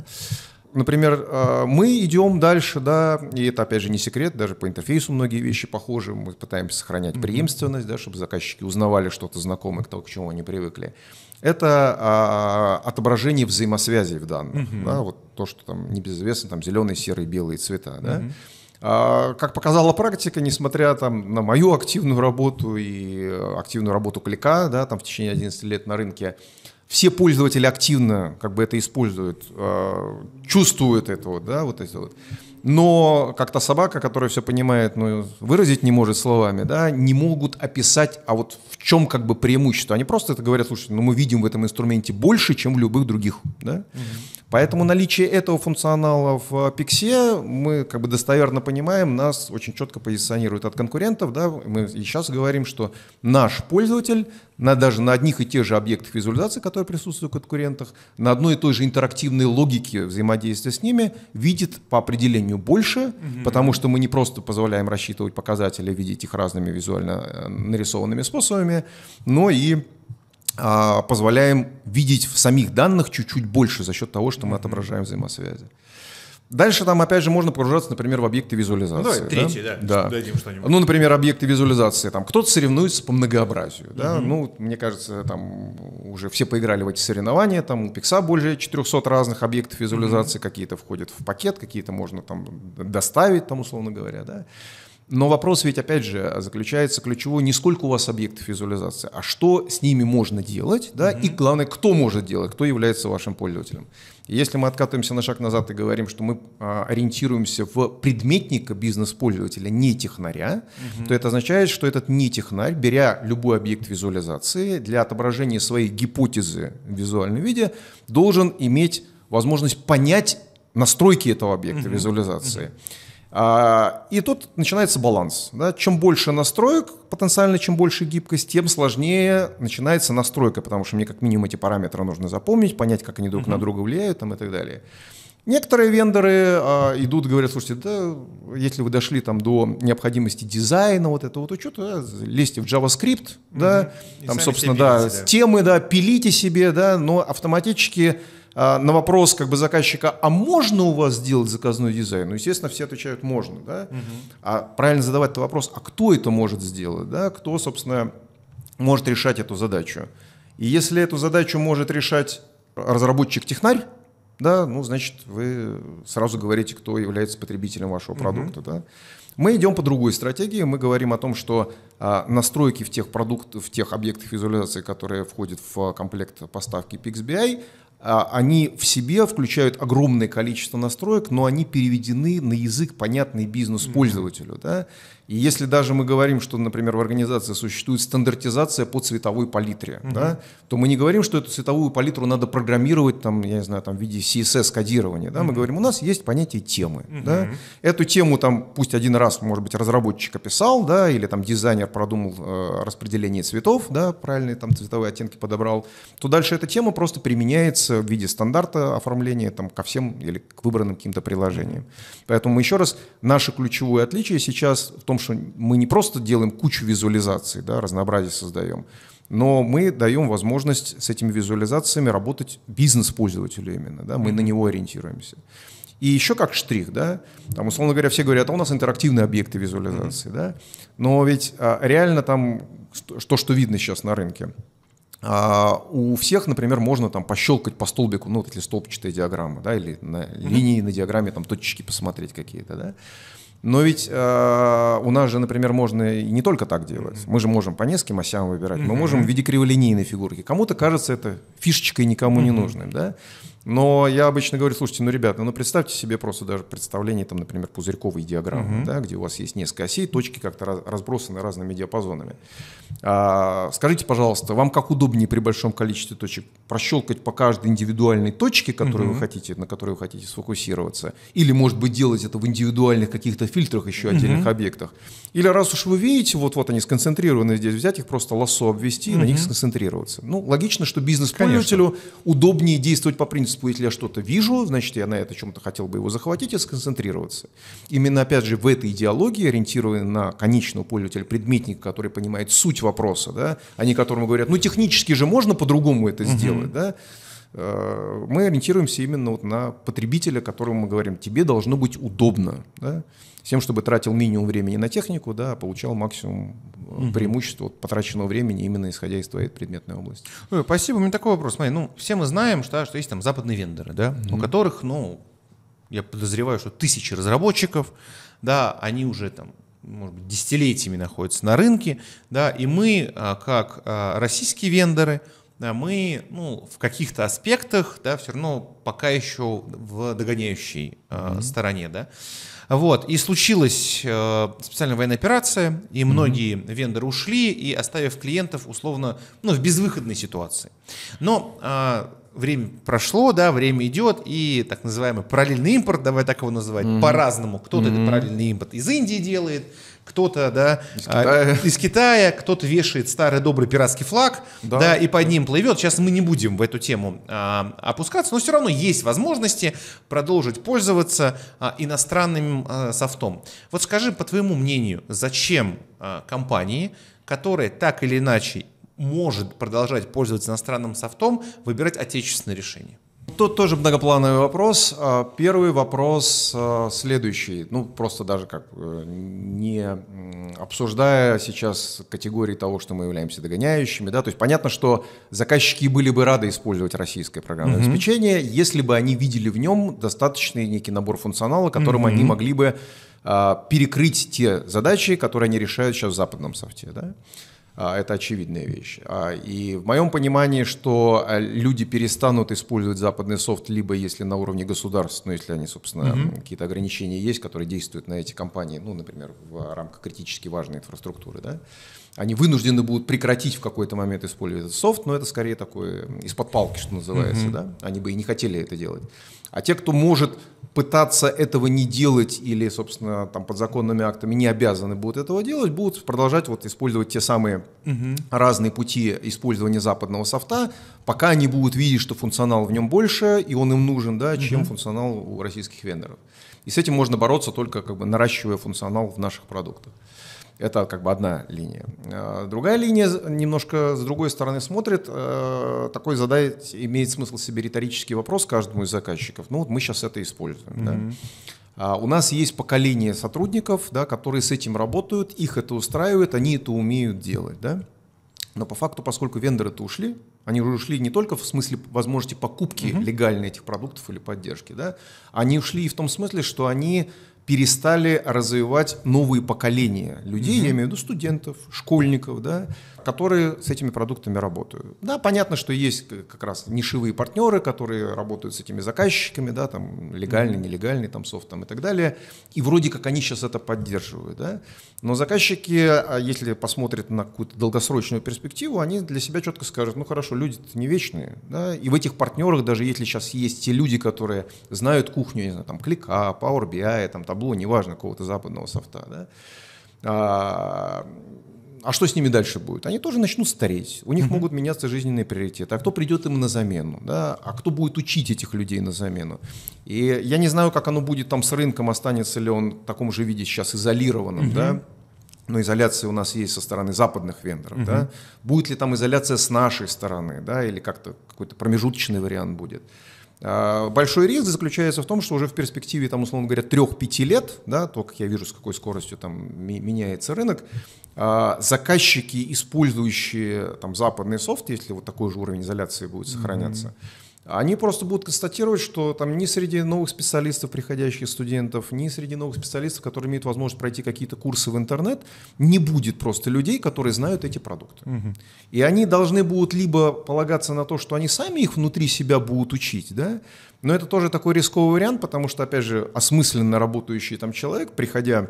Speaker 2: Например, а, мы идем дальше, да, и это, опять же, не секрет, даже по интерфейсу многие вещи похожи, мы пытаемся сохранять преемственность, да, чтобы заказчики узнавали что-то знакомое, к тому, к чему они привыкли. Это а, отображение взаимосвязей в данных, угу. да, вот то, что там небезызвестно, там зеленые, серые, белые цвета, да. А, как показала практика, несмотря там, на мою активную работу и э, активную работу клика да, там, в течение 11 лет на рынке, все пользователи активно как бы это используют, а, чувствуют это, вот, да, вот это вот но как-то собака, которая все понимает, но ну, выразить не может словами, да, не могут описать, а вот в чем как бы преимущество. Они просто это говорят, слушайте, ну мы видим в этом инструменте больше, чем в любых других, да. Угу. Поэтому наличие этого функционала в Пиксе мы как бы достоверно понимаем, нас очень четко позиционирует от конкурентов, да, мы и сейчас говорим, что наш пользователь на, даже на одних и тех же объектах визуализации, которые присутствуют в конкурентах, на одной и той же интерактивной логике взаимодействия с ними, видит по определению больше, угу. потому что мы не просто позволяем рассчитывать показатели, видеть их разными визуально э, нарисованными способами, но и а, позволяем видеть в самих данных чуть-чуть больше за счет того, что мы отображаем взаимосвязи. Дальше там, опять же, можно погружаться, например, в объекты визуализации. Ну, давай, третий, да? да. да. Дадим что-нибудь. Ну, например, объекты визуализации. Там кто-то соревнуется по многообразию. Да? Угу. Ну, мне кажется, там уже все поиграли в эти соревнования. Там у Пикса больше 400 разных объектов визуализации. Угу. Какие-то входят в пакет, какие-то можно там доставить, там, условно говоря. Да? Но вопрос ведь, опять же, заключается ключевой не сколько у вас объектов визуализации, а что с ними можно делать, да, mm-hmm. и главное, кто может делать, кто является вашим пользователем. Если мы откатываемся на шаг назад и говорим, что мы а, ориентируемся в предметника бизнес-пользователя, не технаря, угу. то это означает, что этот не технарь, беря любой объект визуализации для отображения своей гипотезы в визуальном виде, должен иметь возможность понять настройки этого объекта угу. визуализации. Угу. А, и тут начинается баланс. Да? Чем больше настроек потенциально, чем больше гибкость, тем сложнее начинается настройка, потому что мне как минимум эти параметры нужно запомнить, понять, как они друг на друга влияют там, и так далее. Некоторые вендоры а, идут, говорят, слушайте, да, если вы дошли там до необходимости дизайна, вот этого вот учета, да, лезьте в JavaScript, mm-hmm. да, и там, собственно, да, себя. темы, да, пилите себе, да, но автоматически а, на вопрос как бы заказчика, а можно у вас сделать заказной дизайн? Ну, естественно, все отвечают можно, да. Угу. А правильно задавать-то вопрос, а кто это может сделать, да? Кто, собственно, может решать эту задачу? И если эту задачу может решать разработчик-технарь, да, ну, значит, вы сразу говорите, кто является потребителем вашего продукта, угу. да. Мы идем по другой стратегии. Мы говорим о том, что а, настройки в тех продуктах, в тех объектах визуализации, которые входят в комплект поставки PixBI, а, они в себе включают огромное количество настроек, но они переведены на язык, понятный бизнес-пользователю. Да? И если даже мы говорим, что, например, в организации существует стандартизация по цветовой палитре, угу. да, то мы не говорим, что эту цветовую палитру надо программировать там, я не знаю, там в виде CSS-кодирования. Да? Угу. Мы говорим, у нас есть понятие темы. Угу. Да? Эту тему там пусть один раз, может быть, разработчик описал, да, или там дизайнер продумал э, распределение цветов, да, правильные там цветовые оттенки подобрал, то дальше эта тема просто применяется в виде стандарта оформления там ко всем или к выбранным каким-то приложениям. Поэтому еще раз, наше ключевое отличие сейчас в том, том, что мы не просто делаем кучу визуализаций, да, разнообразие создаем, но мы даем возможность с этими визуализациями работать бизнес-пользователю именно, да, мы на него ориентируемся. И еще как штрих, да, там, условно говоря, все говорят, а у нас интерактивные объекты визуализации, да, но ведь а, реально там то, что видно сейчас на рынке, а, у всех, например, можно там пощелкать по столбику, ну, вот эти столбчатые диаграммы, да, или на mm-hmm. линии на диаграмме там точечки посмотреть какие-то, да, но ведь э, у нас же, например, можно и не только так делать. Мы же можем по нескольким осям выбирать. Мы можем в виде криволинейной фигурки. Кому-то кажется это фишечкой никому не нужным, да? Но я обычно говорю, слушайте, ну, ребята, ну, ну, представьте себе просто даже представление, там, например, пузырьковой диаграммы, угу. да, где у вас есть несколько осей, точки как-то разбросаны разными диапазонами. А, скажите, пожалуйста, вам как удобнее при большом количестве точек прощелкать по каждой индивидуальной точке, которую угу. вы хотите, на которой вы хотите сфокусироваться, или, может быть, делать это в индивидуальных каких-то фильтрах еще отдельных угу. объектах, или раз уж вы видите, вот-вот они сконцентрированы здесь, взять их просто лосо обвести угу. и на них сконцентрироваться. Ну, логично, что бизнес-пользователю удобнее действовать по принципу принципу, если я что-то вижу, значит, я на это чем-то хотел бы его захватить и сконцентрироваться. Именно, опять же, в этой идеологии, ориентируя на конечного пользователя, предметника, который понимает суть вопроса, да, а не которому говорят, ну, технически же можно по-другому это сделать, mm да, э, мы ориентируемся именно вот на потребителя, которому мы говорим, тебе должно быть удобно. Да? с тем, чтобы тратил минимум времени на технику, да, а получал максимум
Speaker 1: угу. Э, преимуществ от потраченного времени именно исходя из твоей предметной области. Ой, э, спасибо. У меня такой вопрос. Смотри, ну, все мы знаем, что, что есть там западные вендоры, да, угу. у которых, ну, я подозреваю, что тысячи разработчиков, да, они уже там может быть, десятилетиями находятся на рынке, да, и мы, а, как а, российские вендоры, да, мы ну, в каких-то аспектах, да, все равно пока еще в догоняющей mm-hmm. стороне, да. Вот, и случилась э, специальная военная операция, и многие mm-hmm. вендоры ушли, и оставив клиентов условно ну, в безвыходной ситуации. Но э, время прошло, да, время идет, и так называемый параллельный импорт, давай так его называть, mm-hmm. по-разному. Кто-то mm-hmm. этот параллельный импорт из Индии делает, кто-то, да, из а, Китая, из Китая кто-то вешает старый добрый пиратский флаг, да, да и под ним плывет. Сейчас мы не будем в эту тему а, опускаться, но все равно есть возможности продолжить пользоваться а, иностранным а, софтом. Вот скажи, по твоему мнению, зачем а, компании, которые так или иначе может продолжать пользоваться иностранным софтом, выбирать отечественное решение?
Speaker 2: Тут тоже многоплановый вопрос. А, первый вопрос а, следующий. Ну, просто даже как э, не обсуждая сейчас категории того, что мы являемся догоняющими, да, то есть понятно, что заказчики были бы рады использовать российское программное mm-hmm. обеспечение, если бы они видели в нем достаточный некий набор функционала, которым mm-hmm. они могли бы а, перекрыть те задачи, которые они решают сейчас в западном софте, да. А, это очевидная вещь. А, и в моем понимании, что а, люди перестанут использовать западный софт, либо если на уровне государств, ну если они, собственно, Mm-hmm. какие-то ограничения есть, которые действуют на эти компании, ну, например, в рамках критически важной инфраструктуры, да, они вынуждены будут прекратить в какой-то момент использовать этот софт, но это скорее такое из-под палки, что называется, Mm-hmm. да, они бы и не хотели это делать. А те, кто может пытаться этого не делать или, собственно, там под законными актами не обязаны будут этого делать, будут продолжать вот использовать те самые угу. разные пути использования западного софта, пока они будут видеть, что функционал в нем больше и он им нужен, да, угу. чем функционал у российских вендоров. И с этим можно бороться только как бы наращивая функционал в наших продуктах. Это как бы одна линия. А, другая линия немножко с другой стороны смотрит, э, такой задает, имеет смысл себе риторический вопрос каждому из заказчиков. Ну вот мы сейчас это используем. Mm-hmm. Да? А, у нас есть поколение сотрудников, да, которые с этим работают, их это устраивает, они это умеют делать. Да? Но по факту, поскольку вендоры-то ушли, они уже ушли не только в смысле возможности покупки угу. легальной этих продуктов или поддержки, да, они ушли и в том смысле, что они перестали развивать новые поколения людей, mm-hmm. я имею в виду студентов, школьников, да, которые с этими продуктами работают. Да, понятно, что есть как раз нишевые партнеры, которые работают с этими заказчиками, да, там легальный, нелегальный, там софт там, и так далее. И вроде как они сейчас это поддерживают. Да? Но заказчики, а если посмотрят на какую-то долгосрочную перспективу, они для себя четко скажут, ну хорошо, люди не вечные. Да? И в этих партнерах, даже если сейчас есть те люди, которые знают кухню, не знаю, там клика, Power BI, там табло, неважно, какого-то западного софта, да? А, а что с ними дальше будет? Они тоже начнут стареть. У них могут меняться жизненные приоритеты. А кто придет им на замену? Да? А кто будет учить этих людей на замену? И я не знаю, как оно будет там с рынком, останется ли он в таком же виде сейчас изолированным, да? но изоляция у нас есть со стороны западных вендоров, да? Будет ли там изоляция с нашей стороны, да, или как-то какой-то промежуточный вариант будет? А, большой риск заключается в том, что уже в перспективе, там, условно говоря, 3-5 лет, да, то, как я вижу, с какой скоростью там меняется рынок, а, заказчики, использующие там, западный софт, если вот такой же уровень изоляции будет сохраняться, mm-hmm они просто будут констатировать, что там ни среди новых специалистов, приходящих студентов, ни среди новых специалистов, которые имеют возможность пройти какие-то курсы в интернет, не будет просто людей, которые знают эти продукты. Угу. И они должны будут либо полагаться на то, что они сами их внутри себя будут учить, да, но это тоже такой рисковый вариант, потому что, опять же, осмысленно работающий там человек, приходя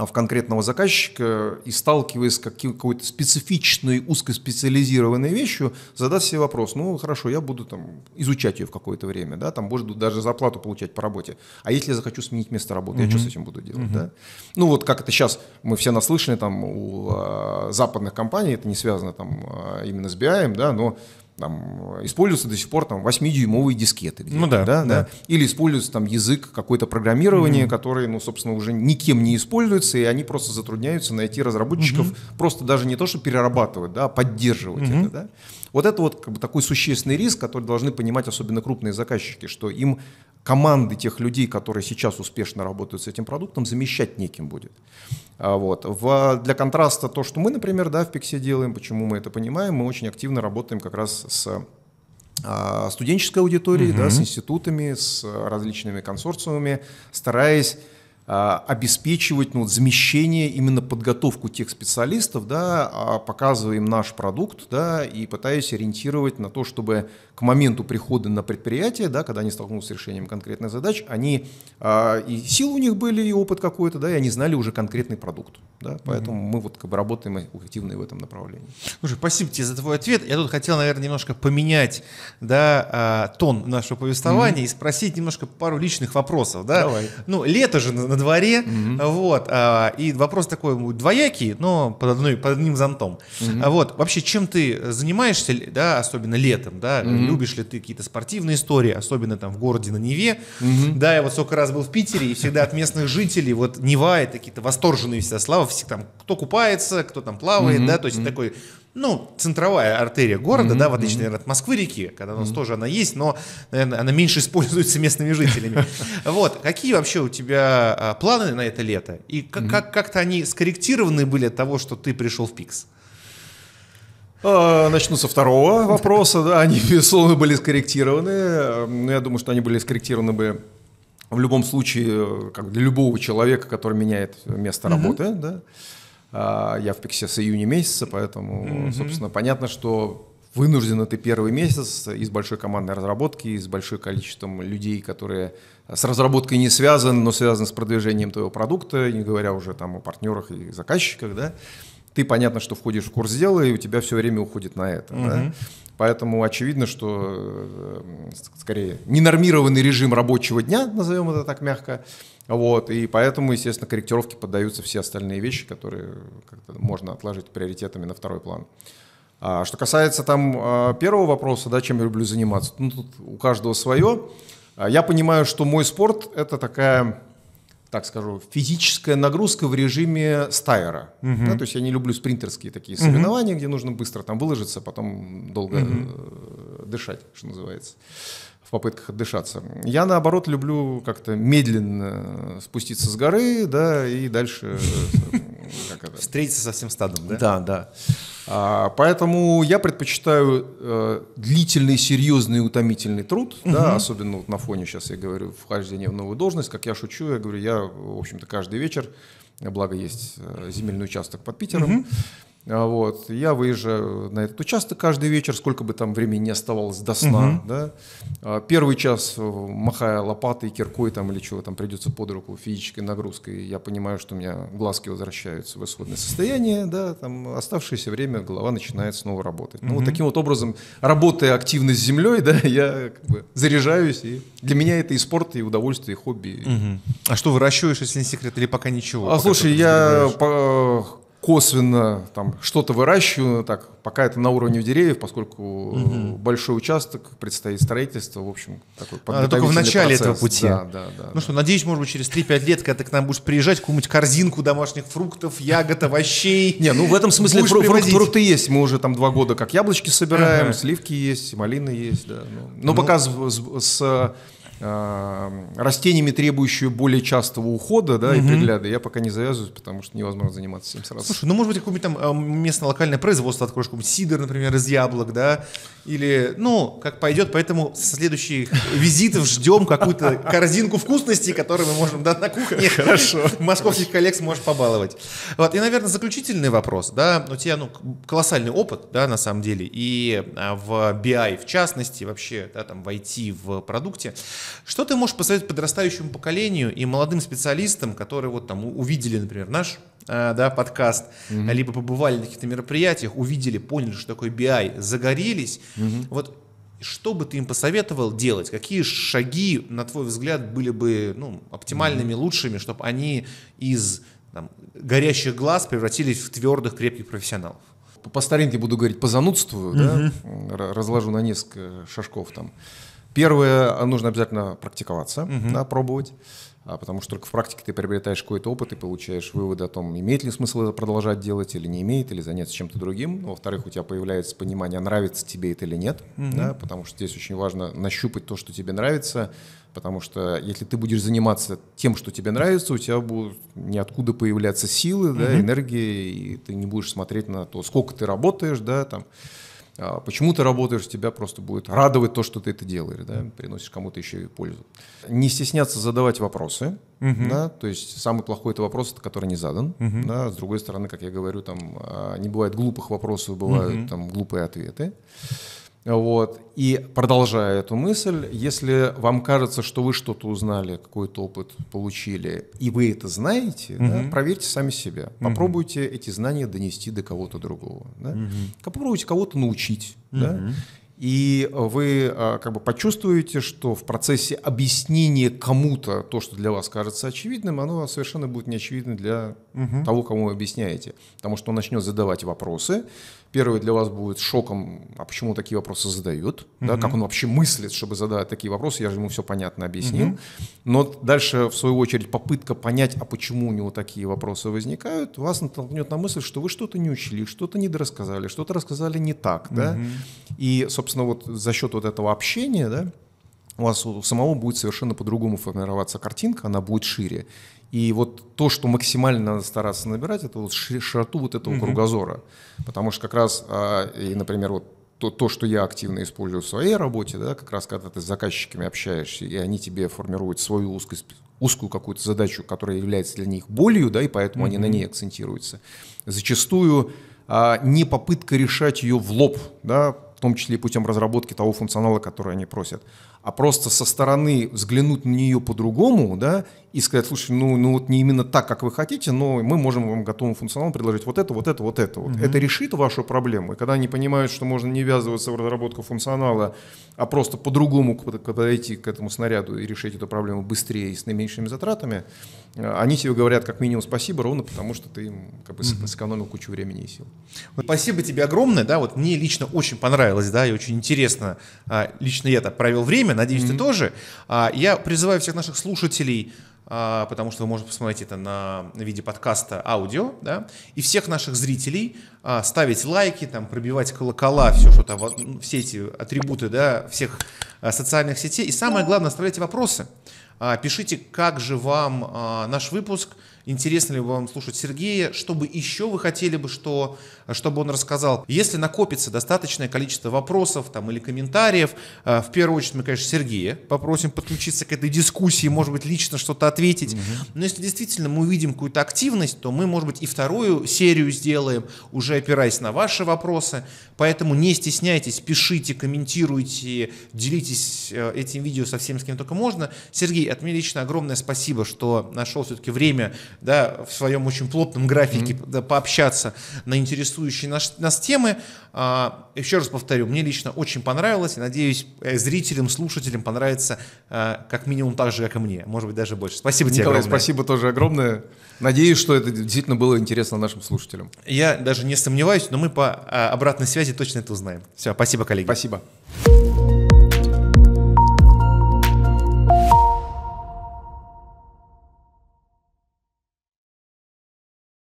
Speaker 2: а, в конкретного заказчика и сталкиваясь с какой-то специфичной, узкоспециализированной вещью, задать себе вопрос, ну хорошо, я буду там изучать ее в какое-то время, да, там может даже зарплату получать по работе, а если я захочу сменить место работы, угу. я что с этим буду делать, угу. да? Ну вот как это сейчас, мы все наслышаны там у а, западных компаний, это не связано там а, именно с BI, да, но там, используются до сих пор там 8-дюймовые дискеты. Ну да, да, да. да. Или используется там язык какое то программирование, mm-hmm. который, ну, собственно, уже никем не используется, и они просто затрудняются найти разработчиков, mm-hmm. просто даже не то, что перерабатывать, да, а поддерживать mm-hmm. это, да. Вот это вот как бы такой существенный риск, который должны понимать особенно крупные заказчики, что им команды тех людей, которые сейчас успешно работают с этим продуктом, замещать неким будет. А, вот. В, для контраста то, что мы, например, да, в Пиксе делаем, почему мы это понимаем, мы очень активно работаем как раз с а, студенческой аудиторией, угу. да, с институтами, с различными консорциумами, стараясь а, обеспечивать ну, вот, замещение, именно подготовку тех специалистов, да, а, показываем наш продукт да, и пытаюсь ориентировать на то, чтобы к моменту прихода на предприятие, да, когда они столкнулись с решением конкретной задач, они а, и силы у них были, и опыт какой-то, да, и они знали уже конкретный продукт. Да, поэтому mm мы вот как бы работаем активно в этом направлении.
Speaker 1: Слушай, спасибо тебе за твой ответ. Я тут хотел, наверное, немножко поменять да, а, тон нашего повествования mm и спросить немножко пару личных вопросов. Да? Давай. Ну, лето же дворе. Mm-hmm. Вот. А, и вопрос такой двоякий, но под, одной, под одним зонтом. Mm-hmm. А вот. Вообще, чем ты занимаешься, да, особенно летом, да? Mm-hmm. Любишь ли ты какие-то спортивные истории, особенно там в городе на Неве? Mm-hmm. Да, я вот сколько раз был в Питере, и всегда от местных жителей, вот Нева, это какие-то восторженные вся слава, все там, кто купается, кто там плавает, mm-hmm. да, то есть mm-hmm. такой ну, центровая артерия города, mm-hmm, да, в отличие, mm-hmm. наверное, от Москвы реки, когда у нас mm-hmm. тоже она есть, но, наверное, она меньше используется местными жителями. [LAUGHS] Вот, какие вообще у тебя а, планы на это лето? И как-то они скорректированы были от того, что ты пришел в ПИКС?
Speaker 2: А, начну со второго вопроса. Да, они, [LAUGHS] безусловно, были скорректированы. Но ну, я думаю, что они были скорректированы бы в любом случае, э, как для любого человека, который меняет место работы. Mm-hmm. Да. А, я в Пиксе с июня месяца, поэтому, mm-hmm. собственно, понятно, что вынужден ты первый месяц из большой командной разработки, из большим количеством людей, которые с разработкой не связаны, но связаны с продвижением твоего продукта, не говоря уже там о партнерах и заказчиках, да. Ты понятно, что входишь в курс дела, и у тебя все время уходит на это. Mm-hmm. Да? Поэтому очевидно, что э, скорее ненормированный режим рабочего дня, назовем это так мягко, вот, и поэтому, естественно, корректировки поддаются все остальные вещи, которые можно отложить приоритетами на второй план. А, что касается там а, первого вопроса, да, чем я люблю заниматься, ну, тут у каждого свое. А, я понимаю, что мой спорт – это такая, так скажу, физическая нагрузка в режиме стайера. Uh-huh. Да, то есть я не люблю спринтерские такие соревнования, Uh-huh. где нужно быстро там выложиться, потом долго Uh-huh. дышать, что называется в попытках отдышаться. Я, наоборот, люблю как-то медленно спуститься с горы, да, и дальше... Э, [LAUGHS] Встретиться со всем стадом, да? Да, да. А, поэтому я предпочитаю э, длительный, серьезный, утомительный труд, да, особенно вот на фоне сейчас я говорю вхождения в новую должность. Как я шучу, я говорю, я, в общем-то, каждый вечер, благо есть э, земельный участок под Питером, а, вот. Я выезжаю на этот участок каждый вечер, сколько бы там времени не оставалось до сна. Угу. Да? А, первый час, э, махая лопатой, киркой там, или чего там придется под руку, физической нагрузкой, я понимаю, что у меня глазки возвращаются в исходное состояние. Да? Там оставшееся время голова начинает снова работать. Угу. Ну, вот таким вот образом, работая активно с землей, [LAUGHS] да, я как бы заряжаюсь. И для меня это и спорт, и удовольствие, и хобби. Угу. А что выращиваешь, если не секрет,
Speaker 1: или пока ничего? А, пока слушай, я
Speaker 2: косвенно там что-то выращиваю, так, пока это на уровне деревьев, поскольку угу. большой участок, предстоит строительство, в общем, такой
Speaker 1: Надо только в начале процесс. этого пути. Да, да, да, ну да. что, надеюсь, может быть, через 3-5 лет, когда ты к нам будешь приезжать, какую-нибудь корзинку домашних фруктов, ягод, овощей. Не, ну в этом смысле фру- фрукты, фрукты есть,
Speaker 2: мы уже там два года как яблочки собираем, ага. сливки есть, малины есть, да. Но, ну. но ну, пока с, с, с Эм, растениями, требующие более частого ухода да, угу. и пригляда, я пока не завязываюсь, потому что невозможно заниматься всем сразу.
Speaker 1: Слушай, ну может быть какое-нибудь там э, местное локальное производство откроешь, какой-нибудь сидр, например, из яблок, да, или, ну, как пойдет, поэтому со следующих визитов ждем какую-то корзинку вкусностей, которую мы можем дать на кухне [LAUGHS] Хорошо. [LAUGHS] московских коллег сможешь побаловать. Вот, и, наверное, заключительный вопрос, да, у тебя, ну, ну колоссальный опыт, да, на самом деле, и а, в BI в частности, вообще, да, там, войти в продукте. Что ты можешь посоветовать подрастающему поколению и молодым специалистам, которые вот там увидели, например, наш э, да, подкаст, mm-hmm. либо побывали на каких-то мероприятиях, увидели, поняли, что такое BI, загорелись. Mm-hmm. Вот что бы ты им посоветовал делать? Какие шаги, на твой взгляд, были бы ну, оптимальными, mm-hmm. лучшими, чтобы они из там, горящих глаз превратились в твердых, крепких профессионалов? По,
Speaker 2: старинке буду говорить, позанудствую, mm-hmm. да? разложу на несколько шажков там. Первое, нужно обязательно практиковаться, угу. да, пробовать. А, потому что только в практике ты приобретаешь какой-то опыт и получаешь выводы о том, имеет ли смысл это продолжать делать или не имеет, или заняться чем-то другим. Ну, во-вторых, у тебя появляется понимание, нравится тебе это или нет, mm да, потому что здесь очень важно нащупать то, что тебе нравится, потому что если ты будешь заниматься тем, что тебе нравится, у тебя будут ниоткуда появляться силы, mm да, энергии, и ты не будешь смотреть на то, сколько ты работаешь, да, там, а почему ты работаешь, тебя просто будет радовать то, что ты это делаешь, да, приносишь кому-то еще и пользу. Не стесняться задавать вопросы, угу. да, то есть самый плохой это вопрос, который не задан, угу. да, с другой стороны, как я говорю, там а, не бывает глупых вопросов, бывают угу. там глупые ответы. Вот. И продолжая эту мысль, если вам кажется, что вы что-то узнали, какой-то опыт получили, и вы это знаете, угу. да, проверьте сами себя. Попробуйте эти знания донести до кого-то другого. Да? Угу. Попробуйте кого-то научить. Угу. Да? И э, вы а, как бы почувствуете, что в процессе объяснения кому-то то, что для вас кажется очевидным, оно совершенно будет неочевидно для угу. того, кому вы объясняете. Потому что он начнет задавать вопросы, Первое для вас будет шоком, а почему такие вопросы задают, mm-hmm. да, как он вообще мыслит, чтобы задать такие вопросы, я же ему все понятно объяснил. Mm-hmm. Но дальше, в свою очередь, попытка понять, а почему у него такие вопросы возникают, вас натолкнет на мысль, что вы что-то не учли, что-то недорассказали, что-то рассказали не так, mm-hmm. да. И, собственно, вот за счет вот этого общения, да, у вас у самого будет совершенно по-другому формироваться картинка, она будет шире. И вот то, что максимально надо стараться набирать, это вот широту вот этого угу. кругозора. Потому что как раз, а, и, например, вот то, то, что я активно использую в своей работе, да, как раз когда ты с заказчиками общаешься, и они тебе формируют свою узкую, узкую какую-то задачу, которая является для них болью, да, и поэтому mm они на ней акцентируются. Зачастую а, не попытка решать ее в лоб, да, в том числе и путем разработки того функционала, который они просят, а просто со стороны взглянуть на нее по-другому, да, и сказать, слушай, ну, ну вот не именно так, как вы хотите, но мы можем вам готовым функционалом предложить вот это, вот это, вот это. Вот. Угу. Это решит вашу проблему. И когда они понимают, что можно не ввязываться в разработку функционала, а просто по-другому подойти к этому снаряду и решить эту проблему быстрее и с наименьшими затратами, э, они тебе говорят
Speaker 1: как минимум спасибо, ровно потому что ты им как бы угу. сэкономил кучу времени и сил. Вот спасибо тебе огромное, да, вот мне лично очень понравилось, да, и очень интересно, а, лично я то провел время, время, надеюсь, mm-hmm. ты тоже. А, я призываю всех наших слушателей а, потому что вы можете посмотреть это на виде подкаста аудио, да, и всех наших зрителей а, ставить лайки, там, пробивать колокола, все что там, все эти атрибуты, да, всех социальных сетей. И самое главное, оставляйте вопросы. Пишите, как же вам наш выпуск, интересно ли вам слушать Сергея, что бы еще вы хотели бы, что чтобы он рассказал. Если накопится достаточное количество вопросов там, или комментариев, э, в первую очередь мы, конечно, Сергея попросим подключиться к этой дискуссии, может быть, лично что-то ответить. Но если действительно мы увидим какую-то активность, то мы, может быть, и вторую серию сделаем, уже опираясь на ваши вопросы. Поэтому не стесняйтесь, пишите, комментируйте, делитесь э, этим видео со всеми, с кем только можно. Сергей, от меня лично огромное спасибо, что нашел все-таки время да, в своем очень плотном графике mm-hmm. да, пообщаться на интересующие интересующие нас, нас темы. А, еще раз повторю, мне лично очень понравилось, надеюсь, э, зрителям, слушателям понравится а, как минимум так же, как и мне, может быть, даже больше. Спасибо Николай, тебе огромное. спасибо тоже огромное.
Speaker 2: Надеюсь, что это действительно было интересно нашим слушателям.
Speaker 1: Я даже не сомневаюсь, но мы по э, обратной связи точно это узнаем. Все, спасибо, коллеги. Спасибо.